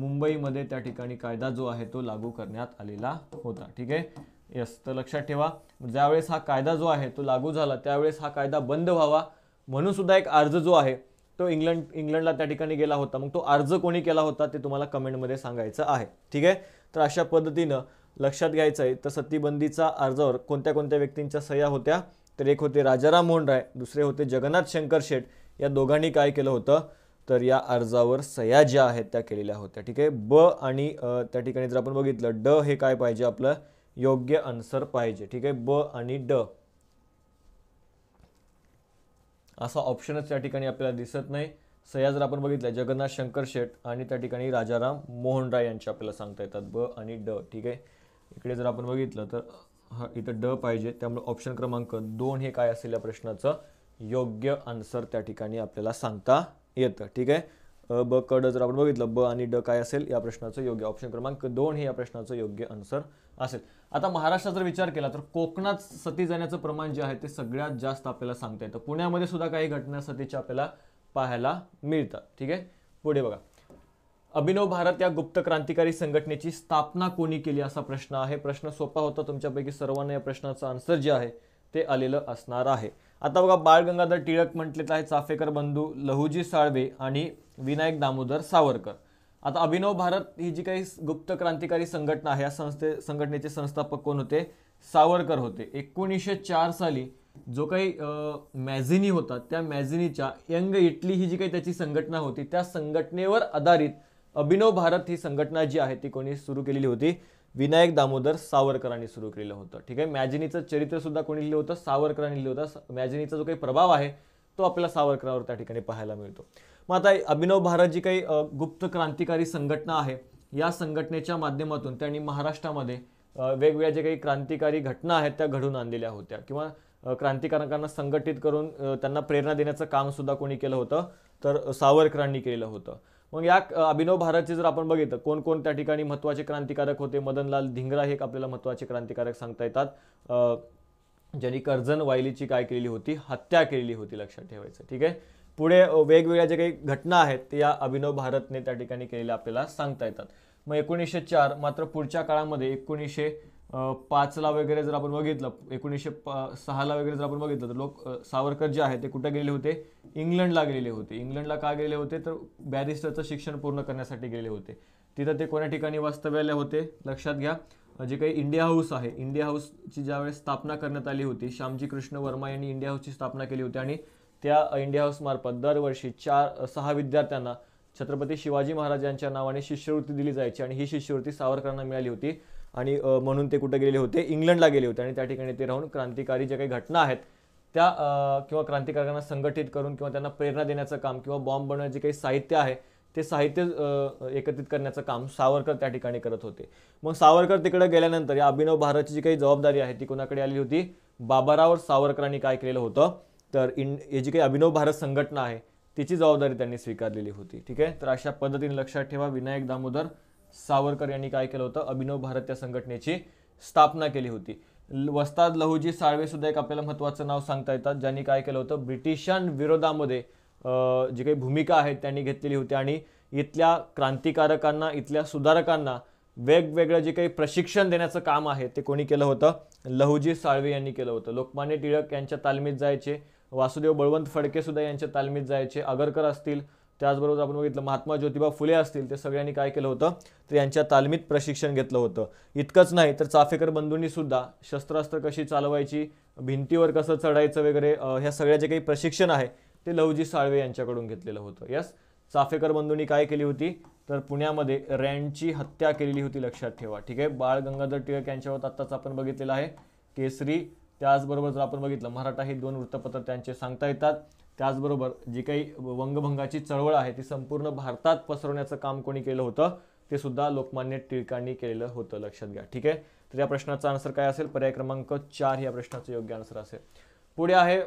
A: मुंबईमध्ये त्या ठिकाणी कायदा जो आहे तो लागू करण्यात आलेला होता ठीक आहे यस तर लक्षात ठेवा ज्यावेळेस हा कायदा जो आहे तो लागू झाला त्यावेळेस हा कायदा बंद व्हावा म्हणून सुद्धा एक अर्ज जो आहे तो इंग्लंड इंग्लंडला त्या ठिकाणी गेला होता मग तो अर्ज कोणी केला होता ते तुम्हाला कमेंटमध्ये सांगायचं आहे ठीक आहे तर अशा पद्धतीनं लक्षात घ्यायचं आहे तर सतीबंदीचा अर्जावर कोणत्या कोणत्या व्यक्तींच्या सह्या होत्या तर एक होते राजाराम मोहन राय दुसरे होते जगन्नाथ शंकर शेठ या दोघांनी काय केलं होतं तर या अर्जावर सह्या ज्या आहेत त्या केलेल्या होत्या ठीक आहे ब आणि त्या ठिकाणी जर आपण बघितलं ड हे काय पाहिजे आपलं योग्य आन्सर पाहिजे ठीक आहे ब आणि ड असा ऑप्शनच त्या ठिकाणी आपल्याला दिसत नाही सह्या जर आपण बघितलं जगन्नाथ शंकर शेठ आणि त्या ठिकाणी राजाराम मोहन राय यांचे आपल्याला सांगता येतात ब आणि ड ठीक आहे इकडे जर आपण बघितलं तर हा इथं ड पाहिजे त्यामुळे ऑप्शन क्रमांक दोन हे काय असेल या प्रश्नाचं योग्य आन्सर त्या ठिकाणी आपल्याला सांगता येतं ठीक आहे अ ब क ड जर आपण बघितलं ब आणि ड काय असेल या प्रश्नाचं योग्य ऑप्शन क्रमांक दोन हे या प्रश्नाचं योग्य आन्सर असेल आता महाराष्ट्रात जर विचार केला तर कोकणात सती जाण्याचं प्रमाण जे आहे ते सगळ्यात जास्त आपल्याला सांगता येतं पुण्यामध्ये सुद्धा काही घटना सतीच्या आपल्याला पाहायला मिळतात ठीक आहे पुढे बघा अभिनव भारत या गुप्त क्रांतिकारी संघटनेची स्थापना कोणी केली असा प्रश्न आहे प्रश्न सोपा होता तुमच्यापैकी सर्वांना या प्रश्नाचं आन्सर जे आहे ते आलेलं असणार आहे आता बघा बाळ गंगाधर टिळक म्हटलेत आहे चाफेकर बंधू लहुजी साळवे आणि विनायक दामोदर सावरकर आता अभिनव भारत ही जी काही गुप्त क्रांतिकारी संघटना आहे या संस्थे संघटनेचे संस्थापक कोण होते सावरकर होते एकोणीसशे चार साली जो काही मॅझिनी होता त्या मॅझिनीच्या यंग इटली ही जी काही त्याची संघटना होती त्या संघटनेवर आधारित अभिनव भारत ही संघटना जी आहे ती कोणी सुरू केलेली होती विनायक दामोदर सावरकरांनी सुरू केलेलं होतं ठीक आहे मॅजिनीचं सुद्धा कोणी लिहिलं होतं सावरकरांनी लिहिलं होतं मॅजिनीचा जो काही प्रभाव आहे तो आपल्याला सावरकरावर त्या ठिकाणी पाहायला मिळतो मग आता अभिनव भारत जी काही गुप्त क्रांतिकारी संघटना आहे या संघटनेच्या माध्यमातून त्यांनी महाराष्ट्रामध्ये वेगवेगळ्या जे काही क्रांतिकारी घटना आहेत त्या घडून आणलेल्या होत्या किंवा क्रांतिकारकांना संघटित करून त्यांना प्रेरणा देण्याचं सुद्धा कोणी केलं होतं तर सावरकरांनी केलं होतं मग या अभिनव भारतचे जर आपण बघितलं कोण कोण त्या ठिकाणी महत्त्वाचे क्रांतिकारक होते मदनलाल धिंगरा हे आपल्याला महत्त्वाचे क्रांतिकारक सांगता येतात ज्यांनी कर्जन वायलीची काय केलेली होती हत्या केलेली होती लक्षात ठेवायचं ठीक आहे पुढे वेगवेगळ्या ज्या काही घटना आहेत ते या अभिनव भारतने त्या ठिकाणी केलेल्या आपल्याला सांगता येतात मग एकोणीसशे चार मात्र पुढच्या काळामध्ये एकोणीसशे पाचला वगैरे जर आपण बघितलं एकोणीसशे पा सहाला वगैरे जर आपण बघितलं तर लोक सावरकर जे आहे ते कुठे गेले होते इंग्लंडला गेलेले होते इंग्लंडला का गेले होते तर बॅरिस्टरचं शिक्षण पूर्ण करण्यासाठी गेले होते तिथं ते कोण्या ठिकाणी वास्तव्याला होते लक्षात घ्या जे काही इंडिया हाऊस आहे इंडिया हाऊसची ज्यावेळेस स्थापना करण्यात आली होती श्यामजी कृष्ण वर्मा यांनी इंडिया हाऊसची स्थापना केली होती आणि त्या इंडिया हाऊसमार्फत दरवर्षी चार सहा विद्यार्थ्यांना छत्रपती शिवाजी महाराज यांच्या नावाने शिष्यवृत्ती दिली जायची आणि ही शिष्यवृत्ती सावरकरांना मिळाली होती आणि म्हणून ते कुठे गेले होते इंग्लंडला गेले होते आणि त्या ठिकाणी ते राहून क्रांतिकारी ज्या काही घटना आहेत त्या किंवा क्रांतिकारकांना संघटित करून किंवा त्यांना प्रेरणा देण्याचं काम किंवा बॉम्ब बनवण्याचे काही साहित्य आहे ते साहित्य एकत्रित करण्याचं काम सावरकर त्या ठिकाणी करत होते मग सावरकर तिकडे गेल्यानंतर या अभिनव भारतची जी काही जबाबदारी आहे ती कोणाकडे आली होती बाबाराव सावरकरांनी काय केलेलं होतं तर इन हे जी काही अभिनव भारत संघटना आहे तिची जबाबदारी त्यांनी स्वीकारलेली होती ठीक आहे तर अशा पद्धतीने लक्षात ठेवा विनायक दामोदर सावरकर यांनी काय केलं होतं अभिनव भारत या संघटनेची स्थापना केली होती वस्ताद लहुजी साळवेसुद्धा एक आपल्याला महत्त्वाचं नाव सांगता येतात ज्यांनी काय केलं होतं ब्रिटिशांविरोधामध्ये जी काही भूमिका आहे त्यांनी घेतलेली होती आणि इथल्या क्रांतिकारकांना इथल्या सुधारकांना वेगवेगळं जे काही प्रशिक्षण देण्याचं काम आहे ते कोणी केलं होतं लहुजी साळवे यांनी केलं होतं लोकमान्य टिळक यांच्या तालमीत जायचे वासुदेव बळवंत फडकेसुद्धा यांच्या तालमीत जायचे आगरकर असतील त्याचबरोबर आपण बघितलं महात्मा ज्योतिबा फुले असतील ते सगळ्यांनी काय केलं होतं तर यांच्या तालमीत प्रशिक्षण घेतलं होतं इतकंच नाही तर चाफेकर बंधूंनी सुद्धा शस्त्रास्त्र कशी चालवायची भिंतीवर कसं चढायचं वगैरे ह्या सगळ्या जे काही प्रशिक्षण आहे ते लवजी साळवे यांच्याकडून घेतलेलं होतं यस चाफेकर बंधूंनी काय केली होती तर पुण्यामध्ये रँडची हत्या केलेली होती लक्षात ठेवा ठीक आहे बाळ गंगाधर टिळक यांच्यावर आत्ताच आपण बघितलेलं आहे केसरी त्याचबरोबर जर आपण बघितलं मराठा हे दोन वृत्तपत्र त्यांचे सांगता येतात त्याचबरोबर जी काही वंगभंगाची चळवळ आहे ती संपूर्ण भारतात पसरवण्याचं काम कोणी केलं होतं ते सुद्धा लोकमान्य टिळकांनी केलेलं होतं लक्षात घ्या ठीक आहे तर या प्रश्नाचा आन्सर काय असेल पर्याय क्रमांक चार या प्रश्नाचं योग्य आन्सर असेल पुढे आहे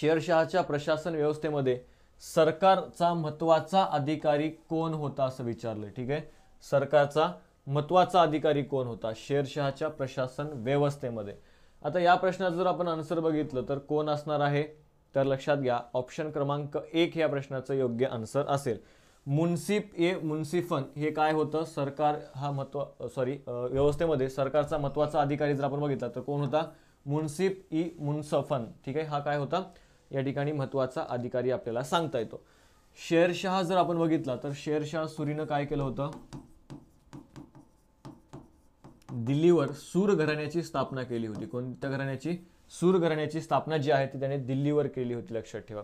A: शेरशहाच्या प्रशासन व्यवस्थेमध्ये सरकारचा महत्त्वाचा अधिकारी कोण होता असं विचारलं ठीक आहे सरकारचा महत्त्वाचा अधिकारी कोण होता शेरशहाच्या प्रशासन व्यवस्थेमध्ये आता या प्रश्नाचं जर आपण आन्सर बघितलं तर कोण असणार आहे तर लक्षात घ्या ऑप्शन क्रमांक एक या प्रश्नाचं योग्य आन्सर असेल मुन्सिप ए मुन्सिफन हे काय होतं सरकार हा महत्व सॉरी व्यवस्थेमध्ये सरकारचा महत्त्वाचा अधिकारी जर आपण बघितला तर कोण होता मुन्सिप ई मुन्सफन ठीक आहे हा काय होता या ठिकाणी महत्त्वाचा अधिकारी आपल्याला सांगता येतो शेरशहा जर आपण बघितला तर शेरशहा सुरीनं काय केलं होतं दिल्लीवर सूर घराण्याची स्थापना केली होती कोणत्या घराण्याची सूर घराण्याची स्थापना जी आहे ती त्याने दिल्लीवर केली होती लक्षात ठेवा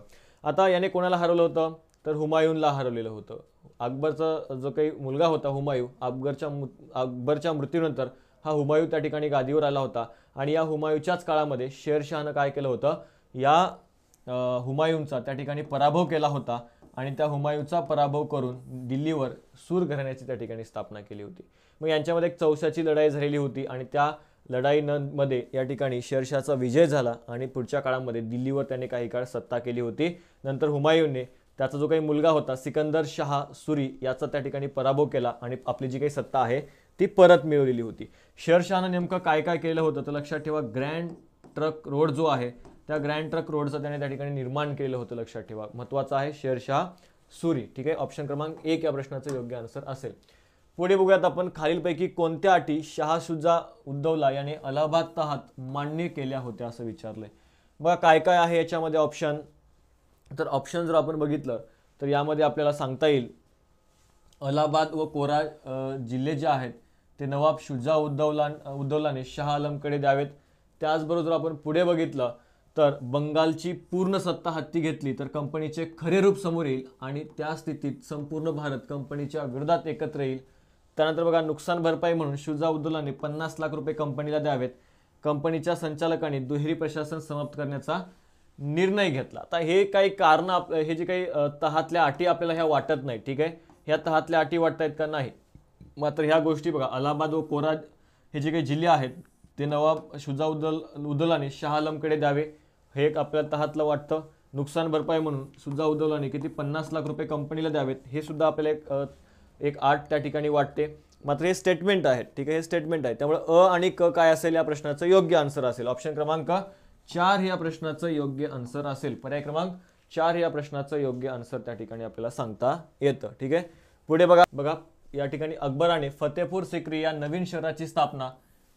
A: आता याने कोणाला हरवलं होतं तर हुमायूनला हरवलेलं होतं अकबरचा जो काही मुलगा होता हुमायू अकबरच्या मु अकबरच्या मृत्यूनंतर हा हुमायू त्या ठिकाणी गादीवर आला होता आणि या हुमायूच्याच काळामध्ये शेरशहानं काय केलं होतं या हुमायूंचा त्या ठिकाणी पराभव केला होता आणि त्या हुमायूचा पराभव करून दिल्लीवर सूर घराण्याची त्या ठिकाणी स्थापना केली होती मग यांच्यामध्ये एक चौशाची लढाई झालेली होती आणि त्या मध्ये या ठिकाणी शेरशाहचा विजय झाला आणि पुढच्या काळामध्ये दिल्लीवर त्याने काही काळ सत्ता केली होती नंतर हुमायूने त्याचा जो काही मुलगा होता सिकंदर शहा सुरी याचा त्या ठिकाणी पराभव केला आणि आपली जी काही सत्ता आहे ती परत मिळवलेली होती शेरशहानं नेमकं काय काय केलं होतं तर लक्षात ठेवा ग्रँड ट्रक रोड जो आहे त्या ग्रँड ट्रक रोडचं त्याने त्या ठिकाणी निर्माण केलं होतं लक्षात ठेवा महत्वाचं आहे शेरशाह सुरी ठीक आहे ऑप्शन क्रमांक एक या प्रश्नाचं योग्य आन्सर असेल पुढे बघूयात आपण खालीलपैकी कोणत्या अटी शुजा उद्धवला याने अलाहाबाद तहात मान्य केल्या होत्या असं विचारलंय बघा काय काय आहे याच्यामध्ये ऑप्शन तर ऑप्शन जर आपण बघितलं तर यामध्ये आपल्याला सांगता येईल अलाहाबाद व कोरा जिल्हे जे आहेत ते नवाब शुजा उद्धवला उद्धवलाने शहा आलमकडे द्यावेत त्याचबरोबर आपण पुढे बघितलं तर बंगालची पूर्ण सत्ता हत्ती घेतली तर कंपनीचे खरे रूप समोर येईल आणि त्या स्थितीत संपूर्ण भारत कंपनीच्या विरोधात एकत्र येईल त्यानंतर बघा नुकसान भरपाई म्हणून शुजा उद्दुलाने पन्नास लाख रुपये कंपनीला द्यावेत कंपनीच्या संचालकांनी दुहेरी प्रशासन समाप्त करण्याचा निर्णय घेतला आता हे काही कारणं आप हे जे काही तहातल्या अटी आपल्याला ह्या वाटत नाही ठीक आहे ह्या तहातल्या अटी वाटत आहेत का नाही मात्र ह्या गोष्टी बघा अलाहाबाद व कोरा हे जे काही जिल्हे आहेत ते नवाब शुजा उद्दल उद्दलाने शहा द्यावे हे एक आपल्या तहातलं वाटतं नुकसान भरपाई म्हणून सुद्धा उद्धवलाने किती पन्नास लाख रुपये कंपनीला द्यावेत हे सुद्धा आपल्याला एक एक आठ त्या ठिकाणी वाटते मात्र हे स्टेटमेंट आहे ठीक आहे हे स्टेटमेंट आहे त्यामुळे अ आणि क काय असेल या प्रश्नाचं योग्य आन्सर असेल ऑप्शन क्रमांक चार या प्रश्नाचं योग्य आन्सर असेल पर्याय क्रमांक चार या प्रश्नाचं योग्य आन्सर त्या ठिकाणी आपल्याला सांगता येतं ठीक आहे पुढे बघा बघा या ठिकाणी अकबराने फतेपूर सिक्री या नवीन शहराची स्थापना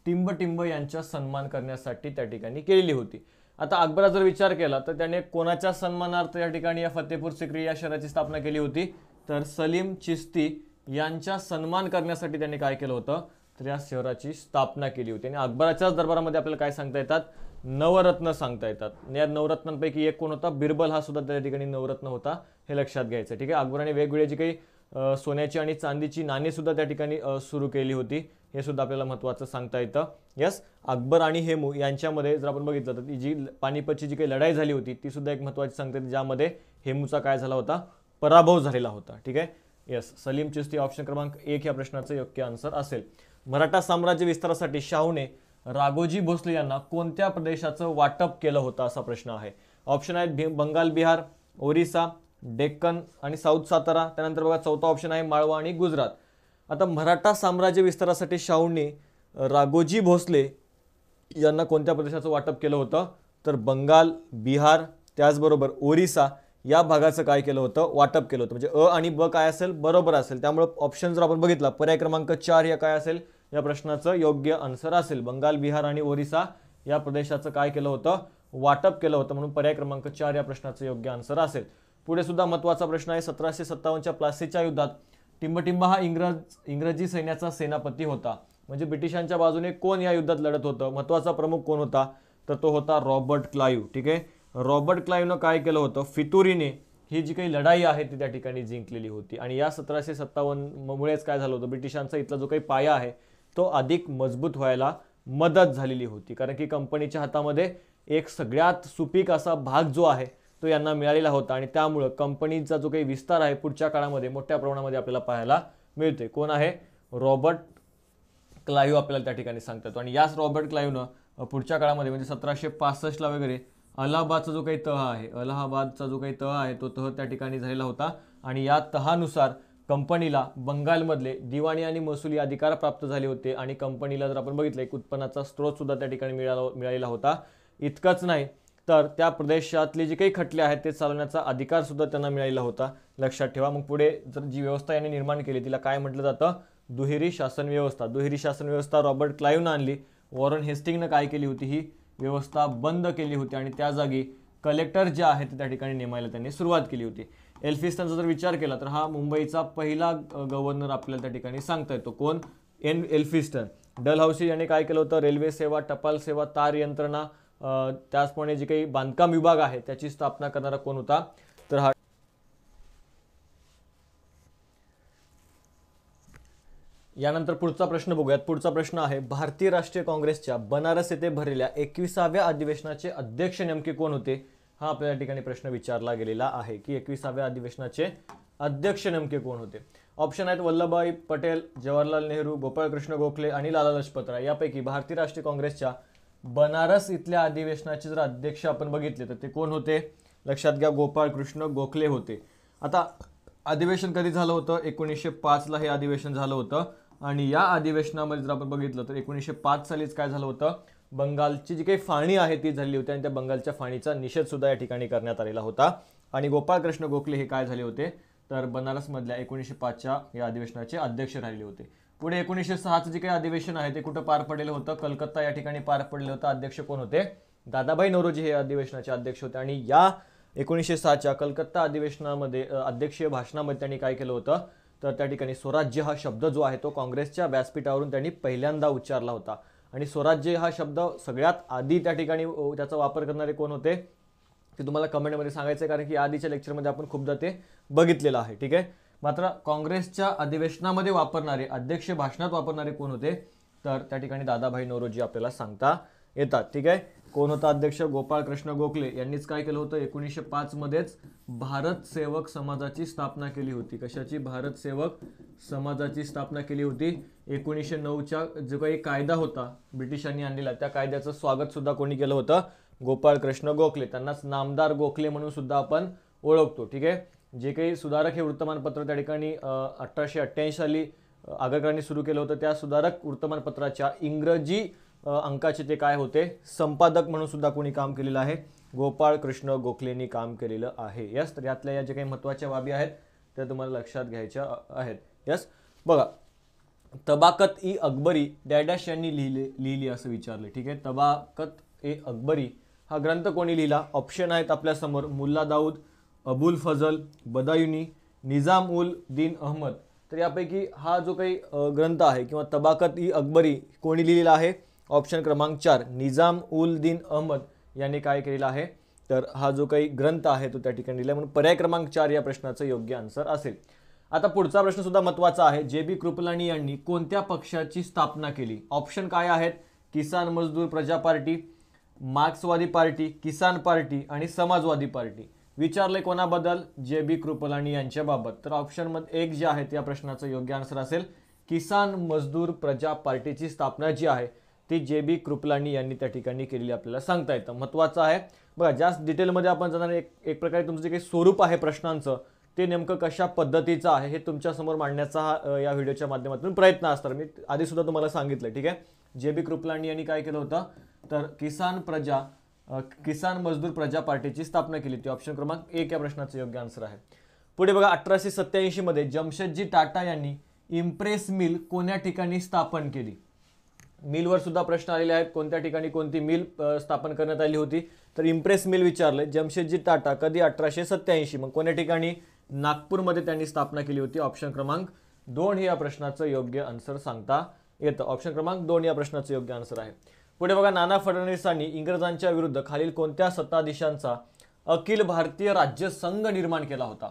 A: टिंब टिंब यांचा सन्मान करण्यासाठी त्या ठिकाणी केलेली होती आता अकबरा जर विचार केला तर त्याने कोणाच्या सन्मानार्थ या ठिकाणी या फतेहपूर सिक्री या शहराची स्थापना केली होती तर सलीम चिस्ती यांचा सन्मान करण्यासाठी त्यांनी काय केलं होतं तर या शहराची स्थापना केली होती आणि अकबराच्याच दरबारामध्ये आपल्याला काय सांगता येतात नवरत्न सांगता येतात या नवरत्नांपैकी एक कोण होता बिरबल हा सुद्धा त्या ठिकाणी नवरत्न होता हे लक्षात घ्यायचं ठीक आहे अकबराने वेगवेगळ्या जी काही सोन्याची आणि चांदीची नाणी सुद्धा त्या ठिकाणी सुरू केली होती हे सुद्धा आपल्याला महत्त्वाचं सांगता येतं यस अकबर आणि हेमू यांच्यामध्ये जर आपण बघितलं तर जी पानिपतची जी काही लढाई झाली होती ती सुद्धा एक महत्त्वाची सांगता येते ज्यामध्ये हेमूचा काय झाला होता पराभव झालेला होता ठीक आहे यस सलीम चिस्ती ऑप्शन क्रमांक एक या प्रश्नाचं योग्य आन्सर असेल मराठा साम्राज्य विस्तारासाठी शाहूने राघोजी भोसले यांना कोणत्या प्रदेशाचं वाटप केलं होतं असा प्रश्न आहे ऑप्शन आहेत बंगाल बिहार ओरिसा डेक्कन आणि साऊथ सातारा त्यानंतर बघा चौथा ऑप्शन आहे माळवा आणि गुजरात आता मराठा साम्राज्य विस्तारासाठी शाहूने राघोजी भोसले यांना कोणत्या प्रदेशाचं वाटप केलं होतं तर बंगाल बिहार त्याचबरोबर ओरिसा या भागाचं काय केलं होतं वाटप केलं होतं म्हणजे अ आणि ब काय असेल बरोबर असेल त्यामुळं ऑप्शन जर आपण बघितला पर्याय क्रमांक चार या काय असेल या प्रश्नाचं योग्य आन्सर असेल बंगाल बिहार आणि ओरिसा या प्रदेशाचं काय केलं होतं वाटप केलं होतं म्हणून पर्याय क्रमांक चार या प्रश्नाचं योग्य आन्सर असेल पुढे सुद्धा महत्त्वाचा प्रश्न आहे सतराशे सत्तावन्नच्या प्लासीच्या युद्धात टिंबटिंबा हा इंग्रज इंग्रजी सैन्याचा सेनापती होता म्हणजे ब्रिटिशांच्या बाजूने कोण या युद्धात लढत होतं महत्त्वाचा प्रमुख कोण होता तर तो होता रॉबर्ट क्लाईव्ह ठीक आहे रॉबर्ट क्लाईव्हनं काय केलं होतं फितुरीने ही जी काही लढाई आहे ती त्या ठिकाणी जिंकलेली होती आणि या सतराशे सत्तावन्नमुळेच काय झालं होतं ब्रिटिशांचा इथला जो काही पाया आहे तो अधिक मजबूत व्हायला मदत झालेली होती कारण की कंपनीच्या हातामध्ये एक सगळ्यात सुपीक असा भाग जो आहे तो यांना मिळालेला होता आणि त्यामुळं कंपनीचा जो काही विस्तार आहे पुढच्या काळामध्ये मोठ्या प्रमाणामध्ये आपल्याला पाहायला मिळते कोण आहे रॉबर्ट क्लायू आपल्याला त्या ठिकाणी सांगतात आणि याच रॉबर्ट क्लायूनं पुढच्या काळामध्ये म्हणजे सतराशे पासष्टला वगैरे अलाहाबादचा जो काही तह आहे अलाहाबादचा जो काही तह आहे तो तह त्या ठिकाणी झालेला होता आणि या तहानुसार कंपनीला बंगालमधले दिवाणी आणि महसुली अधिकार प्राप्त झाले होते आणि कंपनीला जर आपण बघितलं एक उत्पन्नाचा स्रोतसुद्धा त्या ठिकाणी मिळाला मिळालेला होता इतकंच नाही तर त्या प्रदेशातले जे काही खटले आहेत ते चालवण्याचा अधिकारसुद्धा त्यांना मिळालेला होता लक्षात ठेवा मग पुढे जर जी व्यवस्था यांनी निर्माण केली तिला काय म्हटलं जातं दुहेरी शासन व्यवस्था दुहेरी शासन व्यवस्था रॉबर्ट क्लाईव्हनं आणली वॉरन हेस्टिंगनं काय केली होती ही व्यवस्था बंद केली होती आणि त्या जागी कलेक्टर जे आहेत त्या ठिकाणी नेमायला त्यांनी सुरुवात केली होती एल्फिस्टनचा जर विचार केला तर हा मुंबईचा पहिला गव्हर्नर आपल्याला त्या ठिकाणी सांगता येतो कोण एन एल्फिस्टन डलहौसी यांनी काय केलं होतं रेल्वे सेवा टपाल सेवा तार यंत्रणा त्याचप्रमाणे जे काही बांधकाम विभाग आहे त्याची स्थापना करणारा कोण होता तर हा यानंतर पुढचा प्रश्न बघूयात पुढचा प्रश्न आहे भारतीय राष्ट्रीय काँग्रेसच्या बनारस येथे भरलेल्या एकविसाव्या अधिवेशनाचे अध्यक्ष नेमके कोण होते हा आपल्या ठिकाणी प्रश्न विचारला गेलेला आहे की एकविसाव्या अधिवेशनाचे अध्यक्ष नेमके कोण होते ऑप्शन आहेत वल्लभभाई पटेल जवाहरलाल नेहरू गोपाळकृष्ण गोखले आणि लाला लजपतराय यापैकी भारतीय राष्ट्रीय काँग्रेसच्या बनारस इथल्या अधिवेशनाचे जर अध्यक्ष आपण बघितले तर ते कोण होते लक्षात घ्या गोपाळ कृष्ण गोखले होते आता अधिवेशन कधी झालं होतं एकोणीसशे पाचला हे अधिवेशन झालं होतं आणि या अधिवेशनामध्ये जर आपण बघितलं तर एकोणीसशे पाच सालीच काय झालं होतं बंगालची जी काही फाणी आहे ती झाली होती आणि त्या बंगालच्या फाणीचा निषेधसुद्धा या ठिकाणी करण्यात आलेला होता आणि गोपाळकृष्ण गोखले हे काय झाले होते तर बनारसमधल्या एकोणीसशे पाचच्या या अधिवेशनाचे अध्यक्ष राहिले होते पुढे एकोणीसशे सहाचं जे काही अधिवेशन आहे ते कुठं पार पडलेलं होतं कलकत्ता या ठिकाणी पार पडलेलं होतं अध्यक्ष कोण होते दादाबाई नवरोजी हे अधिवेशनाचे अध्यक्ष होते आणि या एकोणीसशे सहाच्या कलकत्ता अधिवेशनामध्ये अध्यक्षीय भाषणामध्ये त्यांनी काय केलं होतं तर त्या ठिकाणी स्वराज्य हा शब्द जो आहे तो काँग्रेसच्या व्यासपीठावरून त्यांनी पहिल्यांदा उच्चारला होता आणि स्वराज्य हा शब्द सगळ्यात आधी त्या ठिकाणी त्याचा वापर करणारे कोण होते ते तुम्हाला कमेंटमध्ये सांगायचं आहे कारण की आधीच्या लेक्चरमध्ये आपण खूपदा ते बघितलेलं आहे ठीक आहे मात्र काँग्रेसच्या अधिवेशनामध्ये वापरणारे अध्यक्ष भाषणात वापरणारे कोण होते तर त्या ठिकाणी दादाभाई नवरोजी आपल्याला सांगता येतात ठीक आहे कोण होता अध्यक्ष गोपाळ कृष्ण गोखले यांनीच काय केलं होतं एकोणीसशे पाचमध्येच भारत सेवक समाजाची स्थापना केली होती कशाची भारत सेवक समाजाची स्थापना केली होती एकोणीसशे नऊच्या जो काही कायदा होता ब्रिटिशांनी आणलेला त्या कायद्याचं स्वागतसुद्धा कोणी केलं होतं गोपाळ कृष्ण गोखले त्यांनाच नामदार गोखले म्हणून सुद्धा आपण ओळखतो ठीक आहे जे काही सुधारक हे वृत्तमानपत्र त्या ठिकाणी अठराशे अठ्ठ्याऐंशी साली आगरकरांनी सुरू केलं होतं त्या सुधारक वृत्तमानपत्राच्या इंग्रजी अंकाचे ते काय होते संपादक म्हणून सुद्धा कोणी काम केलेलं आहे गोपाळ कृष्ण गोखलेंनी काम केलेलं आहे यस तर यातल्या या ज्या काही महत्त्वाच्या बाबी आहेत त्या तुम्हाला लक्षात घ्यायच्या आहेत यस बघा तबाकत ई अकबरी डॅडॅश यांनी लिहिले लिहिली असं विचारले ठीक आहे तबाकत ए अकबरी हा ग्रंथ कोणी लिहिला ऑप्शन आहेत आपल्यासमोर मुल्ला दाऊद अबुल फजल बदायुनी निजाम उल दीन अहमद तर यापैकी हा जो काही ग्रंथ आहे किंवा तबाकत ई अकबरी कोणी लिहिलेला आहे ऑप्शन क्रमांक चार निजाम उल दीन अहमद यांनी काय केलेला आहे तर हा जो काही ग्रंथ आहे तो त्या ठिकाणी लिहिला म्हणून पर्याय क्रमांक चार या प्रश्नाचं योग्य आन्सर असेल आता पुढचा प्रश्न सुद्धा महत्त्वाचा आहे जे बी कृपलानी यांनी कोणत्या पक्षाची स्थापना केली ऑप्शन काय आहेत किसान मजदूर प्रजा पार्टी मार्क्सवादी पार्टी किसान पार्टी आणि समाजवादी पार्टी विचारले कोणाबद्दल जे बी कृपलानी यांच्याबाबत तर ऑप्शन मध्ये एक जे आहे त्या प्रश्नाचं योग्य आन्सर असेल किसान मजदूर प्रजा पार्टीची स्थापना जी आहे ती जे बी कृपलानी यांनी त्या ठिकाणी केलेली आपल्याला सांगता येतं महत्त्वाचं आहे बघा जास्त डिटेलमध्ये आपण जाणार एक एक प्रकारे तुमचं जे काही स्वरूप आहे प्रश्नांचं ते नेमकं कशा पद्धतीचं आहे हे तुमच्यासमोर मांडण्याचा हा या व्हिडिओच्या माध्यमातून प्रयत्न असतात मी आधीसुद्धा तुम्हाला सांगितलं ठीक आहे जे बी कृपलानी यांनी काय केलं होतं तर किसान प्रजा किसान मजदूर प्रजा पार्टीची स्थापना केली ती ऑप्शन क्रमांक एक या प्रश्नाचं योग्य आन्सर आहे पुढे बघा अठराशे सत्त्याऐंशीमध्ये जमशेदजी टाटा यांनी इम्प्रेस मिल कोण्या ठिकाणी स्थापन केली मिलवर सुद्धा प्रश्न आलेले आहेत कोणत्या ठिकाणी कोणती मिल स्थापन करण्यात आली होती तर इम्प्रेस मिल विचारले जमशेदजी टाटा कधी अठराशे सत्त्याऐंशी मग कोण्या ठिकाणी नागपूरमध्ये त्यांनी स्थापना केली होती ऑप्शन क्रमांक दोन हे या प्रश्नाचं योग्य आन्सर सांगता येतं ऑप्शन क्रमांक दोन या प्रश्नाचं योग्य आन्सर आहे पुढे बघा नाना फडणवीसांनी इंग्रजांच्या विरुद्ध खालील कोणत्या सत्ताधीशांचा अखिल भारतीय राज्य संघ निर्माण केला होता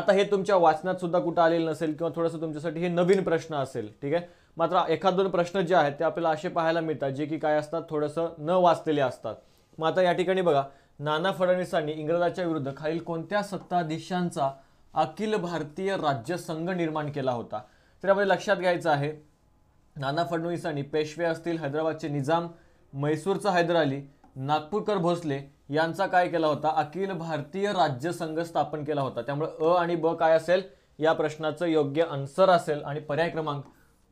A: आता हे तुमच्या वाचनात सुद्धा कुठं आलेलं नसेल किंवा थोडंसं तुमच्यासाठी हे नवीन प्रश्न असेल ठीक आहे मात्र एखाद दोन प्रश्न जे आहेत ते आपल्याला असे पाहायला मिळतात जे की काय असतात थोडंसं न वाचलेले असतात मग आता या ठिकाणी बघा नाना फडणवीसांनी इंग्रजांच्या विरुद्ध खालील कोणत्या सत्ताधीशांचा अखिल भारतीय राज्य संघ निर्माण केला होता तर यामध्ये लक्षात घ्यायचं आहे नाना फडणवीस आणि पेशवे असतील हैदराबादचे निजाम मैसूरचा हैदर अली नागपूरकर भोसले यांचा काय केला होता अखिल भारतीय राज्य संघ स्थापन केला होता त्यामुळे अ आणि ब काय असेल या प्रश्नाचं योग्य आन्सर असेल आणि पर्याय क्रमांक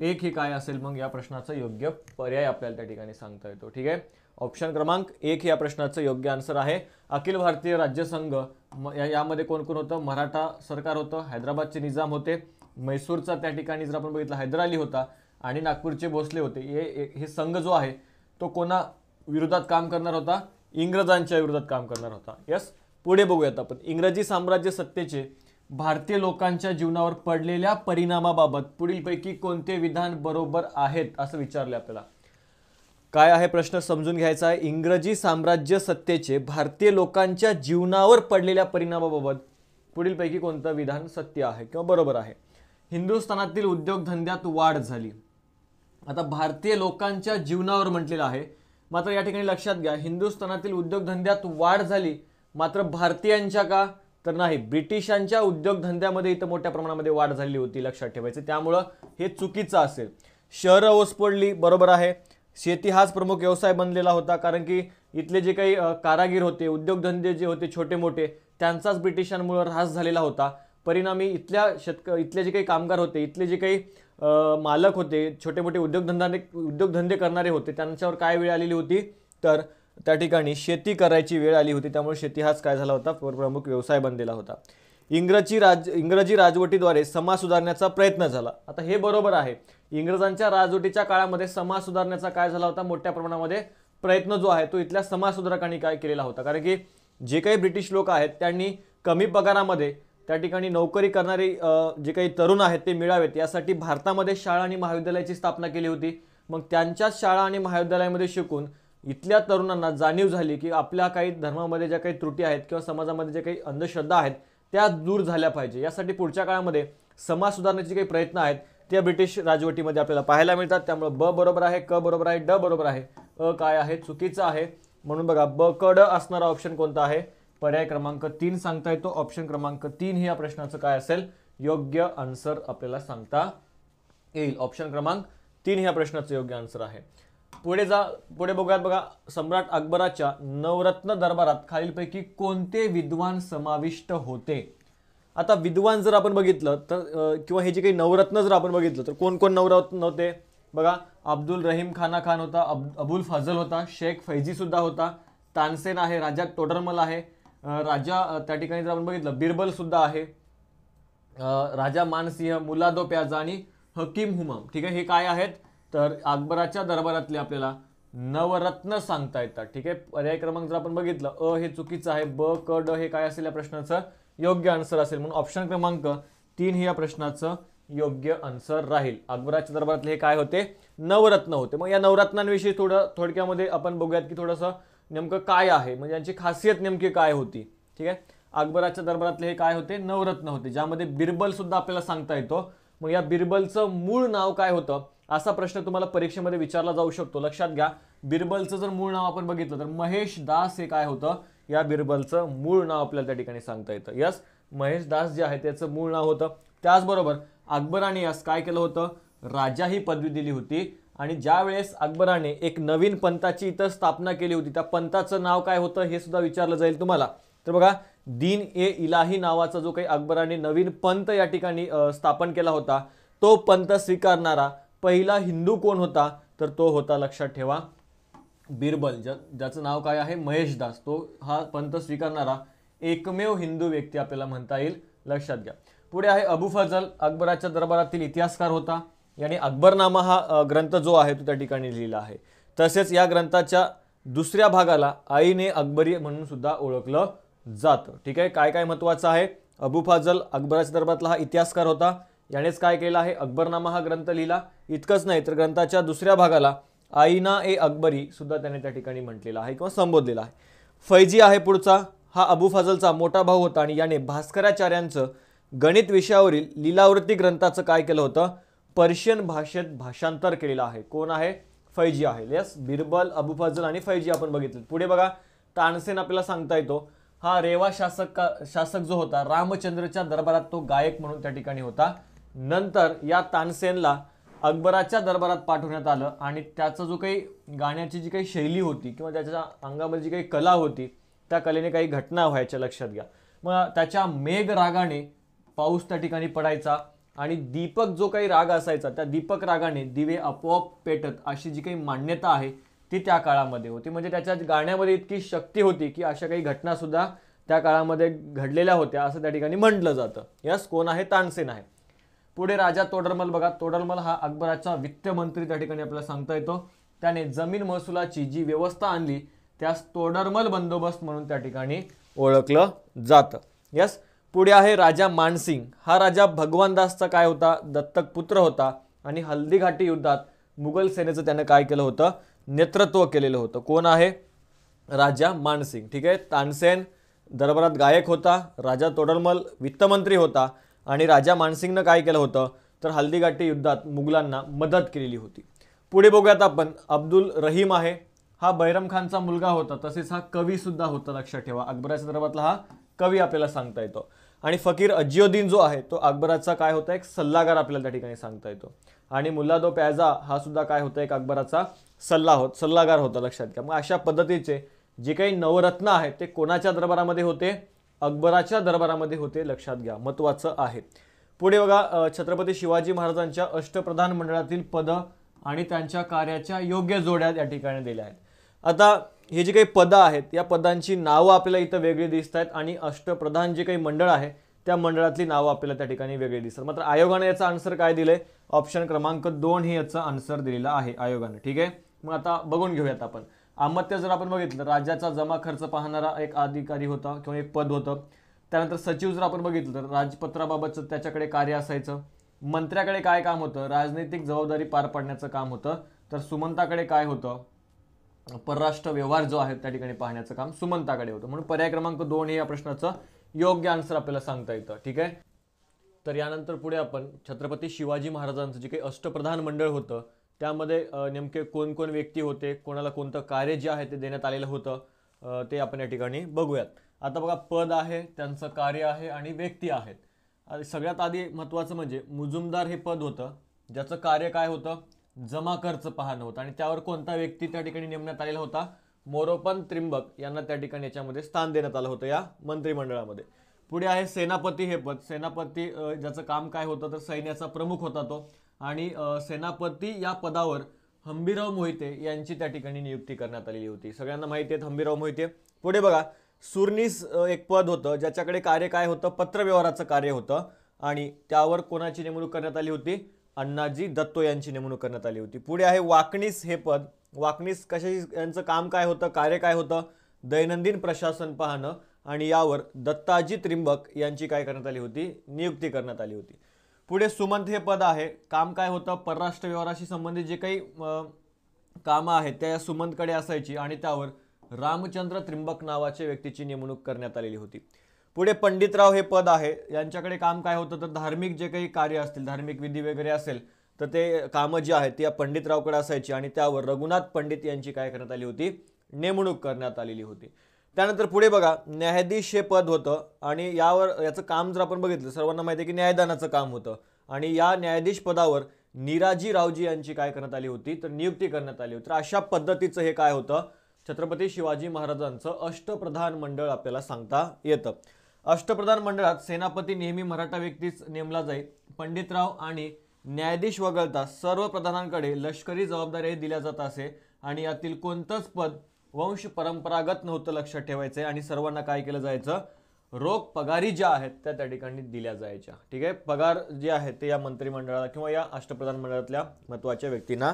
A: एक ही काय असेल मग या प्रश्नाचं योग्य पर्याय आपल्याला त्या ठिकाणी सांगता येतो ठीक आहे ऑप्शन क्रमांक एक या प्रश्नाचं योग्य आन्सर आहे अखिल भारतीय राज्य संघ यामध्ये कोण कोण होतं मराठा सरकार होतं हैदराबादचे निजाम होते मैसूरचा त्या ठिकाणी जर आपण बघितलं अली होता आणि नागपूरचे भोसले होते हे हे संघ जो आहे तो कोणा विरोधात काम करणार होता इंग्रजांच्या विरोधात काम करणार होता यस पुढे बघूयात आपण इंग्रजी साम्राज्य सत्तेचे भारतीय लोकांच्या जीवनावर पडलेल्या परिणामाबाबत पुढीलपैकी कोणते विधान बरोबर आहेत असं विचारले आपल्याला काय आहे प्रश्न समजून घ्यायचा आहे इंग्रजी साम्राज्य सत्तेचे भारतीय लोकांच्या जीवनावर पडलेल्या परिणामाबाबत पुढीलपैकी कोणतं विधान सत्य आहे किंवा बरोबर आहे हिंदुस्थानातील उद्योगधंद्यात वाढ झाली आता भारतीय लोकांच्या जीवनावर म्हटलेलं आहे मात्र या ठिकाणी लक्षात घ्या हिंदुस्थानातील उद्योगधंद्यात वाढ झाली मात्र भारतीयांच्या का तर नाही ब्रिटिशांच्या उद्योगधंद्यामध्ये इथं मोठ्या प्रमाणामध्ये वाढ झालेली होती लक्षात ठेवायचं त्यामुळं हे चुकीचं असेल शहरं ओस पडली बरोबर आहे शेती हाच प्रमुख व्यवसाय बनलेला होता कारण की इथले जे काही कारागीर होते उद्योगधंदे जे होते छोटे मोठे त्यांचाच ब्रिटिशांमुळं ऱ्हास झालेला होता परिणामी इथल्या शेतक इथले जे काही कामगार होते इथले जे काही मालक होते छोटे मोठे उद्योगधंदाने उद्योगधंदे करणारे होते त्यांच्यावर काय वेळ आलेली होती तर त्या ठिकाणी शेती करायची वेळ आली होती त्यामुळे शेती हाच काय झाला होता प्रमुख व्यवसाय बनलेला होता इंग्रजी राज इंग्रजी राजवटीद्वारे समाज सुधारण्याचा प्रयत्न झाला आता हे बरोबर आहे इंग्रजांच्या राजवटीच्या काळामध्ये समाज सुधारण्याचा काय झाला होता मोठ्या प्रमाणामध्ये प्रयत्न जो आहे तो इथल्या समाजसुधारकांनी काय केलेला होता कारण की जे काही ब्रिटिश लोक आहेत त्यांनी कमी पगारामध्ये त्या ठिकाणी नोकरी करणारे जे काही तरुण आहेत ते मिळावेत यासाठी भारतामध्ये शाळा आणि महाविद्यालयाची स्थापना केली होती मग त्यांच्याच शाळा आणि महाविद्यालयामध्ये शिकून इथल्या तरुणांना जाणीव झाली की आपल्या काही धर्मामध्ये ज्या काही त्रुटी आहेत किंवा समाजामध्ये ज्या काही अंधश्रद्धा आहेत त्या दूर झाल्या पाहिजे यासाठी पुढच्या काळामध्ये समाज सुधारण्याचे काही प्रयत्न आहेत त्या ब्रिटिश राजवटीमध्ये आपल्याला पाहायला मिळतात त्यामुळे ब बरोबर आहे क बरोबर आहे ड बरोबर आहे अ काय आहे चुकीचं आहे म्हणून बघा ब क ड असणारा ऑप्शन कोणता आहे पर्याय क्रमांक तीन सांगता येतो ऑप्शन क्रमांक तीन हे या प्रश्नाचं काय असेल योग्य आन्सर आपल्याला सांगता येईल ऑप्शन क्रमांक तीन ह्या प्रश्नाचं योग्य आन्सर आहे पुढे जा पुढे बघूयात बघा सम्राट अकबराच्या नवरत्न दरबारात खालीलपैकी कोणते विद्वान समाविष्ट होते आता विद्वान जर आपण बघितलं तर किंवा हे जे काही नवरत्न जर आपण बघितलं तर कोण कोण नवरत्न होते बघा अब्दुल रहीम खाना खान होता अब अबुल फाजल होता शेख फैजीसुद्धा होता तानसेन आहे राजा टोडरमल आहे राजा त्या ठिकाणी जर आपण बघितलं बिरबल सुद्धा आहे राजा मानसिंह मुलादो प्याजा आणि हकीम हुमम ठीक आहे हे काय आहेत तर अकबराच्या दरबारातले आपल्याला नवरत्न सांगता येतात ठीक आहे पर्याय क्रमांक जर आपण बघितलं अ हे चुकीचं आहे ब क ड हे काय असेल या प्रश्नाचं योग्य आन्सर असेल म्हणून ऑप्शन क्रमांक तीन हे या प्रश्नाचं योग्य आन्सर राहील अकबराच्या दरबारातले हे काय होते नवरत्न होते मग या नवरत्नांविषयी थोडं थोडक्यामध्ये आपण बघूयात की थोडंसं नेमकं काय आहे म्हणजे यांची खासियत नेमकी काय होती ठीक आहे अकबराच्या दरबारातले हे काय होते नवरत्न होते ज्यामध्ये बिरबल सुद्धा आपल्याला सांगता येतो मग या बिरबलचं मूळ नाव काय होतं असा प्रश्न तुम्हाला परीक्षेमध्ये विचारला जाऊ शकतो लक्षात घ्या बिरबलचं जर मूळ नाव आपण बघितलं तर महेश दास हे काय होतं या बिरबलचं मूळ नाव आपल्याला त्या ठिकाणी सांगता येतं यस महेश दास जे आहे त्याचं मूळ नाव होतं त्याचबरोबर अकबराने यास काय केलं होतं राजा ही पदवी दिली होती आणि ज्या वेळेस अकबराने एक नवीन पंथाची इथं स्थापना केली होती त्या पंथाचं नाव काय होतं हे सुद्धा विचारलं जाईल तुम्हाला तर बघा दीन ए इलाही नावाचा जो काही अकबराने नवीन पंथ या ठिकाणी स्थापन केला होता तो पंथ स्वीकारणारा पहिला हिंदू कोण होता तर तो होता लक्षात ठेवा बिरबल ज्या ज्याचं नाव काय आहे महेश दास तो हा पंथ स्वीकारणारा एकमेव हिंदू व्यक्ती आपल्याला म्हणता येईल लक्षात घ्या पुढे आहे अबू फजल अकबराच्या दरबारातील इतिहासकार होता यांनी अकबरनामा हा ग्रंथ जो आहे तो त्या ठिकाणी लिहिला आहे तसेच या ग्रंथाच्या दुसऱ्या भागाला आईने अकबरी म्हणून सुद्धा ओळखलं जातं ठीक आहे काय काय महत्त्वाचं आहे अबू फाजल अकबराच्या दरबारातला हा इतिहासकार होता यानेच काय केलं आहे अकबरनामा हा ग्रंथ लिहिला इतकंच नाही तर ग्रंथाच्या दुसऱ्या भागाला आईना ए अकबरी सुद्धा त्याने त्या ठिकाणी म्हटलेला आहे किंवा संबोधलेला आहे फैजी आहे पुढचा हा अबू फाजलचा मोठा भाऊ होता आणि याने भास्कराचार्यांचं गणित विषयावरील लिलावृत्ती ग्रंथाचं काय केलं होतं पर्शियन भाषेत भाषांतर केलेलं आहे कोण आहे फैजी आहे यस बिरबल अबू फजल आणि फैजी आपण बघितले पुढे बघा तानसेन आपल्याला सांगता येतो हा रेवा शासक शासक जो होता रामचंद्रच्या दरबारात तो गायक म्हणून त्या ठिकाणी होता नंतर या तानसेनला अकबराच्या दरबारात पाठवण्यात आलं आणि त्याचा जो काही गाण्याची जी काही शैली होती किंवा त्याच्या अंगामध्ये जी काही कला होती त्या कलेने काही घटना व्हायच्या लक्षात घ्या मग त्याच्या मेघरागाने पाऊस त्या ठिकाणी पडायचा आणि दीपक जो काही राग असायचा त्या दीपक रागाने दिवे आपोआप पेटत अशी जी काही मान्यता आहे ती त्या काळामध्ये होती म्हणजे त्याच्या गाण्यामध्ये इतकी शक्ती होती की अशा काही घटना सुद्धा त्या काळामध्ये घडलेल्या होत्या असं त्या ठिकाणी म्हटलं जातं यस कोण आहे तानसेन आहे पुढे राजा तोडरमल बघा तोडरमल हा अकबराचा वित्त मंत्री त्या ठिकाणी आपल्याला सांगता येतो त्याने जमीन महसुलाची जी व्यवस्था आणली त्यास तोडरमल बंदोबस्त म्हणून त्या ठिकाणी ओळखलं जातं यस पुढे आहे राजा मानसिंग हा राजा भगवानदासचा काय होता दत्तक पुत्र होता आणि हल्दीघाटी युद्धात मुघल सेनेचं त्यानं काय केलं होतं नेतृत्व केलेलं होतं कोण आहे राजा मानसिंग ठीक आहे तानसेन दरबारात गायक होता राजा तोडरमल वित्तमंत्री होता आणि राजा मानसिंगनं काय केलं होतं तर हल्दीघाटी युद्धात मुघलांना मदत केलेली होती पुढे बघूयात आपण अब्दुल रहीम आहे हा बैरम खानचा मुलगा होता तसेच हा कवीसुद्धा होता लक्षात ठेवा अकबराच्या दरबारातला हा कवी आपल्याला सांगता येतो आणि फकीर अजियोद्दीन जो आहे तो अकबराचा काय होता एक सल्लागार आपल्याला त्या ठिकाणी सांगता येतो आणि मुलादो प्याजा हा सुद्धा काय होता एक अकबराचा सल्ला होत सल्लागार होता लक्षात घ्या मग अशा पद्धतीचे जे काही नवरत्न आहेत ते कोणाच्या दरबारामध्ये होते अकबराच्या दरबारामध्ये होते लक्षात घ्या महत्त्वाचं आहे पुढे बघा छत्रपती शिवाजी महाराजांच्या अष्टप्रधान मंडळातील पद आणि त्यांच्या कार्याच्या योग्य जोड्या या ठिकाणी दिल्या आहेत आता हे जे काही पदं आहेत या पदांची नावं आपल्याला इथं वेगळी दिसत आहेत आणि अष्टप्रधान जे काही मंडळ आहे त्या मंडळातली नावं आपल्याला त्या ठिकाणी वेगळी दिसतात मात्र आयोगाने याचा आन्सर काय दिलं ऑप्शन क्रमांक दोन हे याचा आन्सर दिलेला आहे आयोगाने ठीक आहे मग आता बघून घेऊयात आपण अमात्य जर आपण बघितलं राज्याचा जमा खर्च पाहणारा एक अधिकारी होता किंवा एक पद होतं त्यानंतर सचिव जर आपण बघितलं तर राजपत्राबाबतचं त्याच्याकडे कार्य असायचं मंत्र्याकडे काय काम होतं राजनैतिक जबाबदारी पार पाडण्याचं काम होतं तर सुमंताकडे काय होतं परराष्ट्र व्यवहार जो आहे त्या ठिकाणी पाहण्याचं काम सुमंताकडे होतं म्हणून पर्याय क्रमांक दोन हे या प्रश्नाचं योग्य आन्सर आपल्याला सांगता येतं ठीक आहे तर यानंतर पुढे आपण छत्रपती शिवाजी महाराजांचं जे काही अष्टप्रधान मंडळ होतं त्यामध्ये नेमके कोणकोण व्यक्ती होते कोणाला कोणतं कार्य जे आहे ते देण्यात आलेलं होतं ते आपण या ठिकाणी बघूयात आता बघा पद आहे त्यांचं कार्य आहे आणि व्यक्ती आहेत सगळ्यात आधी महत्त्वाचं म्हणजे मुजुमदार हे पद होतं ज्याचं कार्य काय होतं जमा खर्च पाहणं होतं आणि त्यावर कोणता व्यक्ती त्या ठिकाणी नेमण्यात आलेला होता मोरोपन त्रिंबक यांना त्या ठिकाणी याच्यामध्ये स्थान देण्यात आलं होतं या मंत्रिमंडळामध्ये पुढे आहे सेनापती हे पद सेनापती ज्याचं काम काय होतं तर सैन्याचा प्रमुख होता तो आणि सेनापती या पदावर हंबीराव मोहिते यांची त्या ठिकाणी नियुक्ती करण्यात आलेली होती सगळ्यांना माहिती आहेत हंबीराव मोहिते पुढे बघा सुरनीस एक पद होतं ज्याच्याकडे कार्य काय होतं पत्रव्यवहाराचं कार्य होतं आणि त्यावर कोणाची नेमणूक करण्यात आली होती अण्णाजी दत्तो यांची नेमणूक करण्यात आली होती पुढे आहे वाकणीस हे पद वाकणीस कशाची यांचं काम काय होतं कार्य काय होतं दैनंदिन प्रशासन पाहणं आणि यावर दत्ताजी त्रिंबक यांची काय करण्यात आली होती नियुक्ती करण्यात आली होती पुढे सुमंत हे पद आहे काम काय होतं परराष्ट्र व्यवहाराशी संबंधित जे काही कामं आहेत त्या सुमंतकडे असायची आणि त्यावर रामचंद्र त्रिंबक नावाच्या व्यक्तीची नेमणूक करण्यात आलेली होती पुढे पंडितराव हे पद आहे यांच्याकडे काम काय होतं तर धार्मिक जे काही कार्य असतील धार्मिक विधी वगैरे असेल तर ते कामं जी आहेत ती या पंडितरावकडे असायची आणि त्यावर रघुनाथ पंडित यांची काय करण्यात आली होती नेमणूक करण्यात आलेली होती त्यानंतर पुढे बघा न्यायाधीश हे पद होतं आणि यावर याचं काम जर आपण बघितलं सर्वांना माहिती आहे की न्यायदानाचं काम होतं आणि या न्यायाधीश पदावर निराजी रावजी यांची काय करण्यात आली होती तर नियुक्ती करण्यात आली होती तर अशा पद्धतीचं हे काय होतं छत्रपती शिवाजी महाराजांचं अष्टप्रधान मंडळ आपल्याला सांगता येतं अष्टप्रधान मंडळात सेनापती नेहमी मराठा व्यक्तीच नेमला जाईल पंडितराव आणि न्यायाधीश वगळता सर्व प्रधानांकडे लष्करी जबाबदाऱ्याही दिल्या जात असे आणि यातील कोणतंच पद वंश परंपरागत नव्हतं लक्षात ठेवायचं आणि सर्वांना काय केलं जायचं रोख पगारी ज्या आहेत त्या त्या ठिकाणी दिल्या जायच्या ठीक आहे पगार जे आहेत ते या मंत्रिमंडळाला किंवा या अष्टप्रधान मंडळातल्या महत्त्वाच्या व्यक्तींना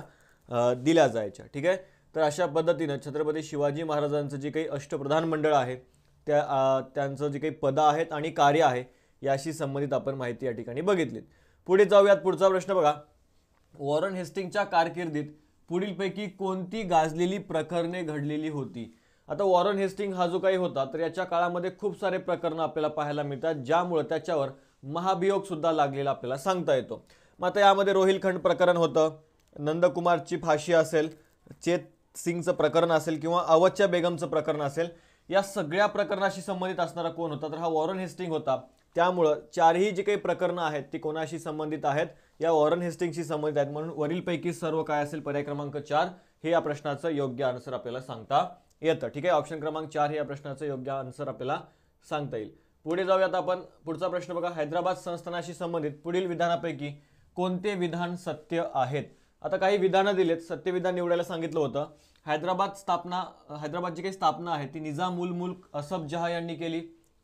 A: दिल्या जायच्या ठीक आहे तर अशा पद्धतीनं छत्रपती शिवाजी महाराजांचं जे काही अष्टप्रधान मंडळ आहे त्या त्यांचं जे काही पदं आहेत आणि कार्य आहे याशी संबंधित आपण माहिती या ठिकाणी बघितलीत पुढे जाऊयात पुढचा प्रश्न बघा वॉरन हेस्टिंगच्या कारकिर्दीत पुढीलपैकी कोणती गाजलेली प्रकरणे घडलेली होती आता वॉरन हेस्टिंग हा जो काही होता तर याच्या काळामध्ये खूप सारे प्रकरणं आपल्याला पाहायला मिळतात ज्यामुळं त्याच्यावर महाभियोगसुद्धा लागलेला आपल्याला सांगता येतो मग आता यामध्ये रोहिलखंड प्रकरण होतं नंदकुमारची फाशी असेल चेत सिंगचं प्रकरण असेल किंवा अवधच्या बेगमचं प्रकरण असेल या सगळ्या प्रकरणाशी संबंधित असणारा कोण होता तर हा वॉरन हेस्टिंग होता त्यामुळं चारही जी काही प्रकरणं आहेत ती कोणाशी संबंधित आहेत या वॉरन हेस्टिंगशी संबंधित आहेत म्हणून वरीलपैकी सर्व काय असेल पर्याय क्रमांक चार हे या प्रश्नाचं योग्य आन्सर आपल्याला सांगता येतं ठीक आहे ऑप्शन क्रमांक चार हे या प्रश्नाचं योग्य आन्सर आपल्याला सांगता येईल पुढे जाऊयात आपण पुढचा प्रश्न बघा हैदराबाद संस्थानाशी संबंधित पुढील विधानापैकी कोणते विधान सत्य आहेत आता काही विधानं दिलेत सत्यविधान निवडायला सांगितलं होतं हैदराबाद स्थापना हैदराबादची काही स्थापना आहे ती निजाम उल मुल्क असफ जहा यांनी केली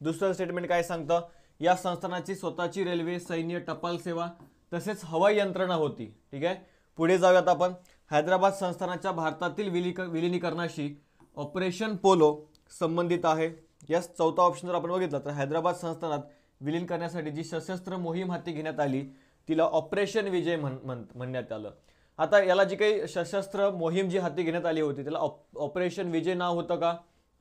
A: दुसरं स्टेटमेंट काय सांगतं या संस्थानाची स्वतःची रेल्वे सैन्य टपाल सेवा तसेच हवाई यंत्रणा होती ठीक आहे पुढे जाऊयात आपण हैदराबाद संस्थानाच्या भारतातील विलिक विलिनीकरणाशी ऑपरेशन पोलो संबंधित आहे यास चौथा ऑप्शन जर आपण बघितला तर हैदराबाद संस्थानात विलीन करण्यासाठी जी सशस्त्र मोहीम हाती घेण्यात आली तिला ऑपरेशन विजय म्हण म्हणण्यात आलं आता याला जी काही सशस्त्र मोहीम जी हाती घेण्यात आली होती त्याला ऑप ऑपरेशन विजय नाव होतं का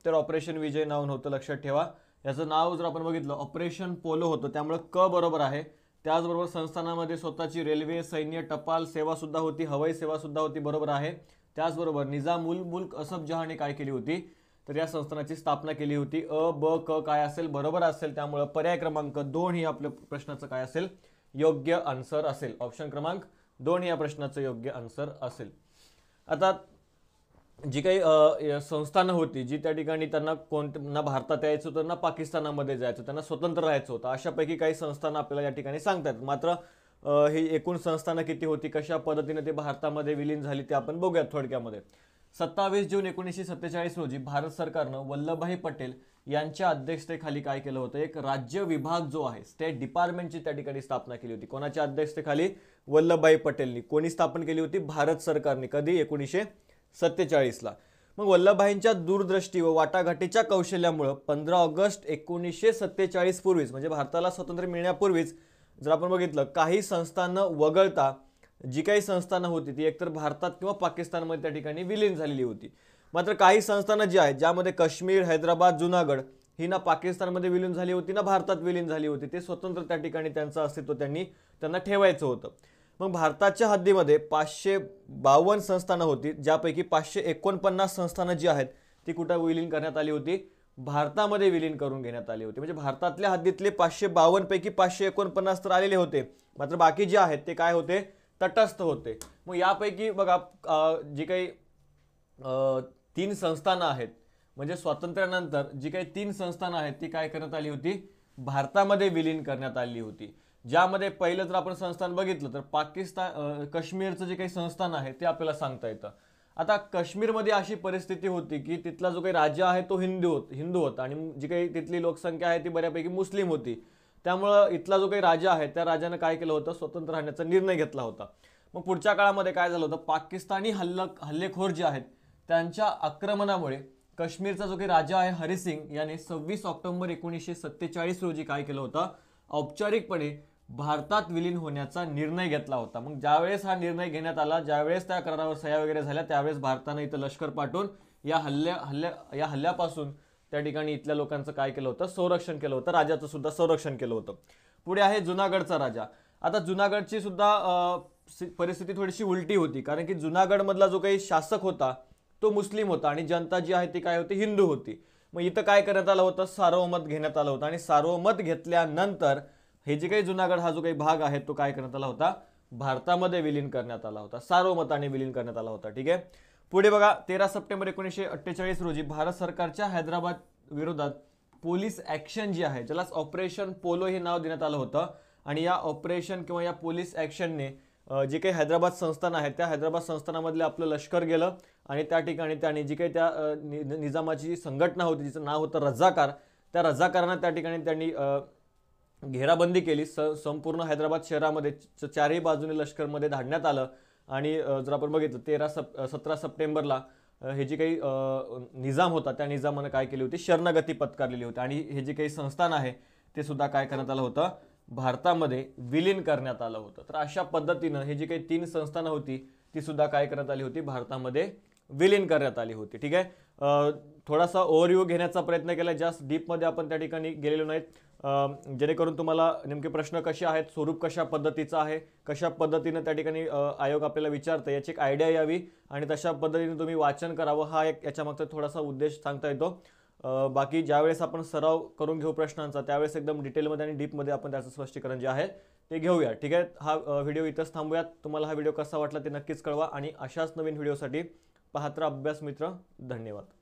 A: तर ऑपरेशन विजय नाव नव्हतं लक्षात ठेवा याचं नाव जर आपण बघितलं ऑपरेशन पोलो होतं त्यामुळं क बरोबर आहे त्याचबरोबर संस्थानामध्ये स्वतःची रेल्वे सैन्य टपाल सेवासुद्धा होती हवाई सेवासुद्धा होती बरोबर आहे त्याचबरोबर निजाम उल मुल्क असफ जहाने काय केली होती तर या संस्थानाची स्थापना केली होती अ ब क काय असेल बरोबर असेल त्यामुळं पर्याय क्रमांक दोन ही आपल्या प्रश्नाचं काय असेल योग्य आन्सर असेल ऑप्शन क्रमांक दोन या प्रश्नाचं योग्य आन्सर असेल आता जी काही संस्थानं होती जी त्या ठिकाणी त्यांना कोण ना भारतात यायचं होतं ना पाकिस्तानामध्ये जायचं त्यांना स्वतंत्र राहायचं होतं अशापैकी काही संस्थानं आपल्याला या ठिकाणी सांगतात मात्र ही एकूण संस्थानं किती होती कशा पद्धतीने ते भारतामध्ये विलीन झाली ते आपण बघूयात थोडक्यामध्ये सत्तावीस जून एकोणीसशे सत्तेचाळीस रोजी भारत सरकारनं वल्लभभाई पटेल यांच्या अध्यक्षतेखाली काय केलं होतं एक राज्य विभाग जो आहे स्टेट डिपार्टमेंटची त्या ठिकाणी स्थापना केली होती कोणाच्या अध्यक्षतेखाली वल्लभभाई पटेलनी कोणी स्थापन केली होती भारत सरकारने कधी एकोणीसशे सत्तेचाळीसला मग वल्लभभाईंच्या दूरदृष्टी व वाटाघाटीच्या कौशल्यामुळं पंधरा ऑगस्ट एकोणीसशे सत्तेचाळीसपूर्वीच म्हणजे भारताला स्वातंत्र्य मिळण्यापूर्वीच जर आपण बघितलं काही संस्थांना वगळता जी काही संस्थानं होती ती एकतर भारतात किंवा पाकिस्तानमध्ये त्या ठिकाणी विलीन झालेली होती मात्र काही संस्थानं जी आहेत ज्यामध्ये काश्मीर हैदराबाद जुनागड ही ना पाकिस्तानमध्ये विलीन झाली होती ना भारतात विलीन झाली होती ते स्वतंत्र त्या ठिकाणी त्यांचं अस्तित्व त्यांनी त्यांना ठेवायचं होतं मग भारताच्या हद्दीमध्ये पाचशे बावन्न संस्थानं होती ज्यापैकी पाचशे एकोणपन्नास संस्थानं जी आहेत ती कुठं विलीन करण्यात आली होती भारतामध्ये विलीन करून घेण्यात आली होती म्हणजे भारतातल्या हद्दीतले पाचशे बावन्नपैकी पाचशे एकोणपन्नास तर आलेले होते मात्र बाकी जे आहेत ते काय होते तटस्थ होते मग यापैकी बघा जी काही तीन संस्थानं आहेत म्हणजे स्वातंत्र्यानंतर जी काही तीन संस्थानं आहेत ती काय करण्यात आली होती भारतामध्ये विलीन करण्यात आली होती ज्यामध्ये पहिलं जर आपण संस्थान बघितलं तर पाकिस्तान काश्मीरचं जे काही संस्थान आहे ते आपल्याला सांगता येतं आता काश्मीरमध्ये अशी परिस्थिती होती की तिथला जो काही राजा आहे तो हिंदू होत हिंदू होता आणि जी काही तिथली लोकसंख्या आहे ती बऱ्यापैकी मुस्लिम होती त्यामुळं इथला जो काही राजा आहे त्या राजानं काय केलं होतं स्वतंत्र राहण्याचा निर्णय घेतला होता मग पुढच्या काळामध्ये काय झालं होतं पाकिस्तानी हल्ल हल्लेखोर जे आहेत त्यांच्या आक्रमणामुळे काश्मीरचा जो काही राजा आहे हरिसिंग याने सव्वीस ऑक्टोबर एकोणीसशे सत्तेचाळीस रोजी काय केलं होतं औपचारिकपणे भारतात विलीन होण्याचा निर्णय घेतला होता मग ज्यावेळेस हा निर्णय घेण्यात आला ज्यावेळेस त्या करारावर सह्या वगैरे झाल्या त्यावेळेस भारतानं इथं लष्कर पाठवून या हल्ल्या हल्ल्या या हल्ल्यापासून त्या ठिकाणी इथल्या लोकांचं काय केलं होतं संरक्षण केलं होतं राजाचं सुद्धा संरक्षण केलं होतं पुढे आहे जुनागडचा राजा आता जुनागडची सुद्धा परिस्थिती थोडीशी उलटी होती कारण की जुनागडमधला जो काही शासक होता तो मुस्लिम होता आणि जनता जी आहे ती काय होती हिंदू होती मग इथं काय करण्यात आलं होतं सार्वमत घेण्यात आलं होतं आणि सार्वमत घेतल्यानंतर हे जे काही जुनागड हा जो काही भाग आहे तो काय करण्यात आला होता भारतामध्ये विलीन करण्यात आला होता सार्वमताने विलीन करण्यात आला होता ठीक आहे पुढे बघा तेरा सप्टेंबर एकोणीसशे अठ्ठेचाळीस रोजी भारत सरकारच्या हैदराबाद विरोधात पोलीस ॲक्शन जी आहे ज्यालाच ऑपरेशन पोलो हे नाव देण्यात आलं होतं आणि या ऑपरेशन किंवा या पोलीस ॲक्शनने जे काही हैदराबाद संस्थान आहे त्या हैदराबाद संस्थानामधले आपलं लष्कर गेलं आणि त्या ठिकाणी त्याने जी काही त्या निजामाची संघटना होती जिचं नाव होतं रजाकार त्या रजाकारांना त्या ठिकाणी त्यांनी घेराबंदी केली स संपूर्ण हैदराबाद शहरामध्ये चारही बाजूने लष्करमध्ये धाडण्यात आलं आणि जर आपण बघितलं तेरा सप सतरा सप्टेंबरला हे जी काही निजाम होता त्या निजामानं काय केली होती शरणागती पत्कारलेली होती आणि हे जे काही संस्थान आहे ते सुद्धा काय करण्यात आलं होतं भारतामध्ये विलीन करण्यात आलं होतं तर अशा पद्धतीनं हे जी काही तीन संस्थानं होती ती सुद्धा काय करण्यात आली होती भारतामध्ये विलीन करण्यात आली होती ठीक आहे थोडासा ओव्हरव्ह्यू घेण्याचा प्रयत्न केला जास्त डीपमध्ये आपण त्या ठिकाणी गेलेलो नाहीत जेणेकरून तुम्हाला नेमके प्रश्न कसे आहेत स्वरूप कशा पद्धतीचं आहे कशा पद्धतीनं त्या ठिकाणी आयोग आपल्याला विचारतं याची एक आयडिया यावी आणि तशा पद्धतीने तुम्ही वाचन करावं हा एक याच्यामागचा थोडासा उद्देश सांगता येतो बाकी ज्यावेळेस आपण सराव करून घेऊ प्रश्नांचा त्यावेळेस एकदम डिटेलमध्ये आणि डीपमध्ये आपण त्याचं स्पष्टीकरण जे आहे ते घेऊया ठीक आहे हा व्हिडिओ इथंच थांबूयात तुम्हाला हा व्हिडिओ कसा वाटला ते नक्कीच कळवा आणि अशाच नवीन व्हिडिओसाठी पाहत्रा अभ्यास मित्र धन्यवाद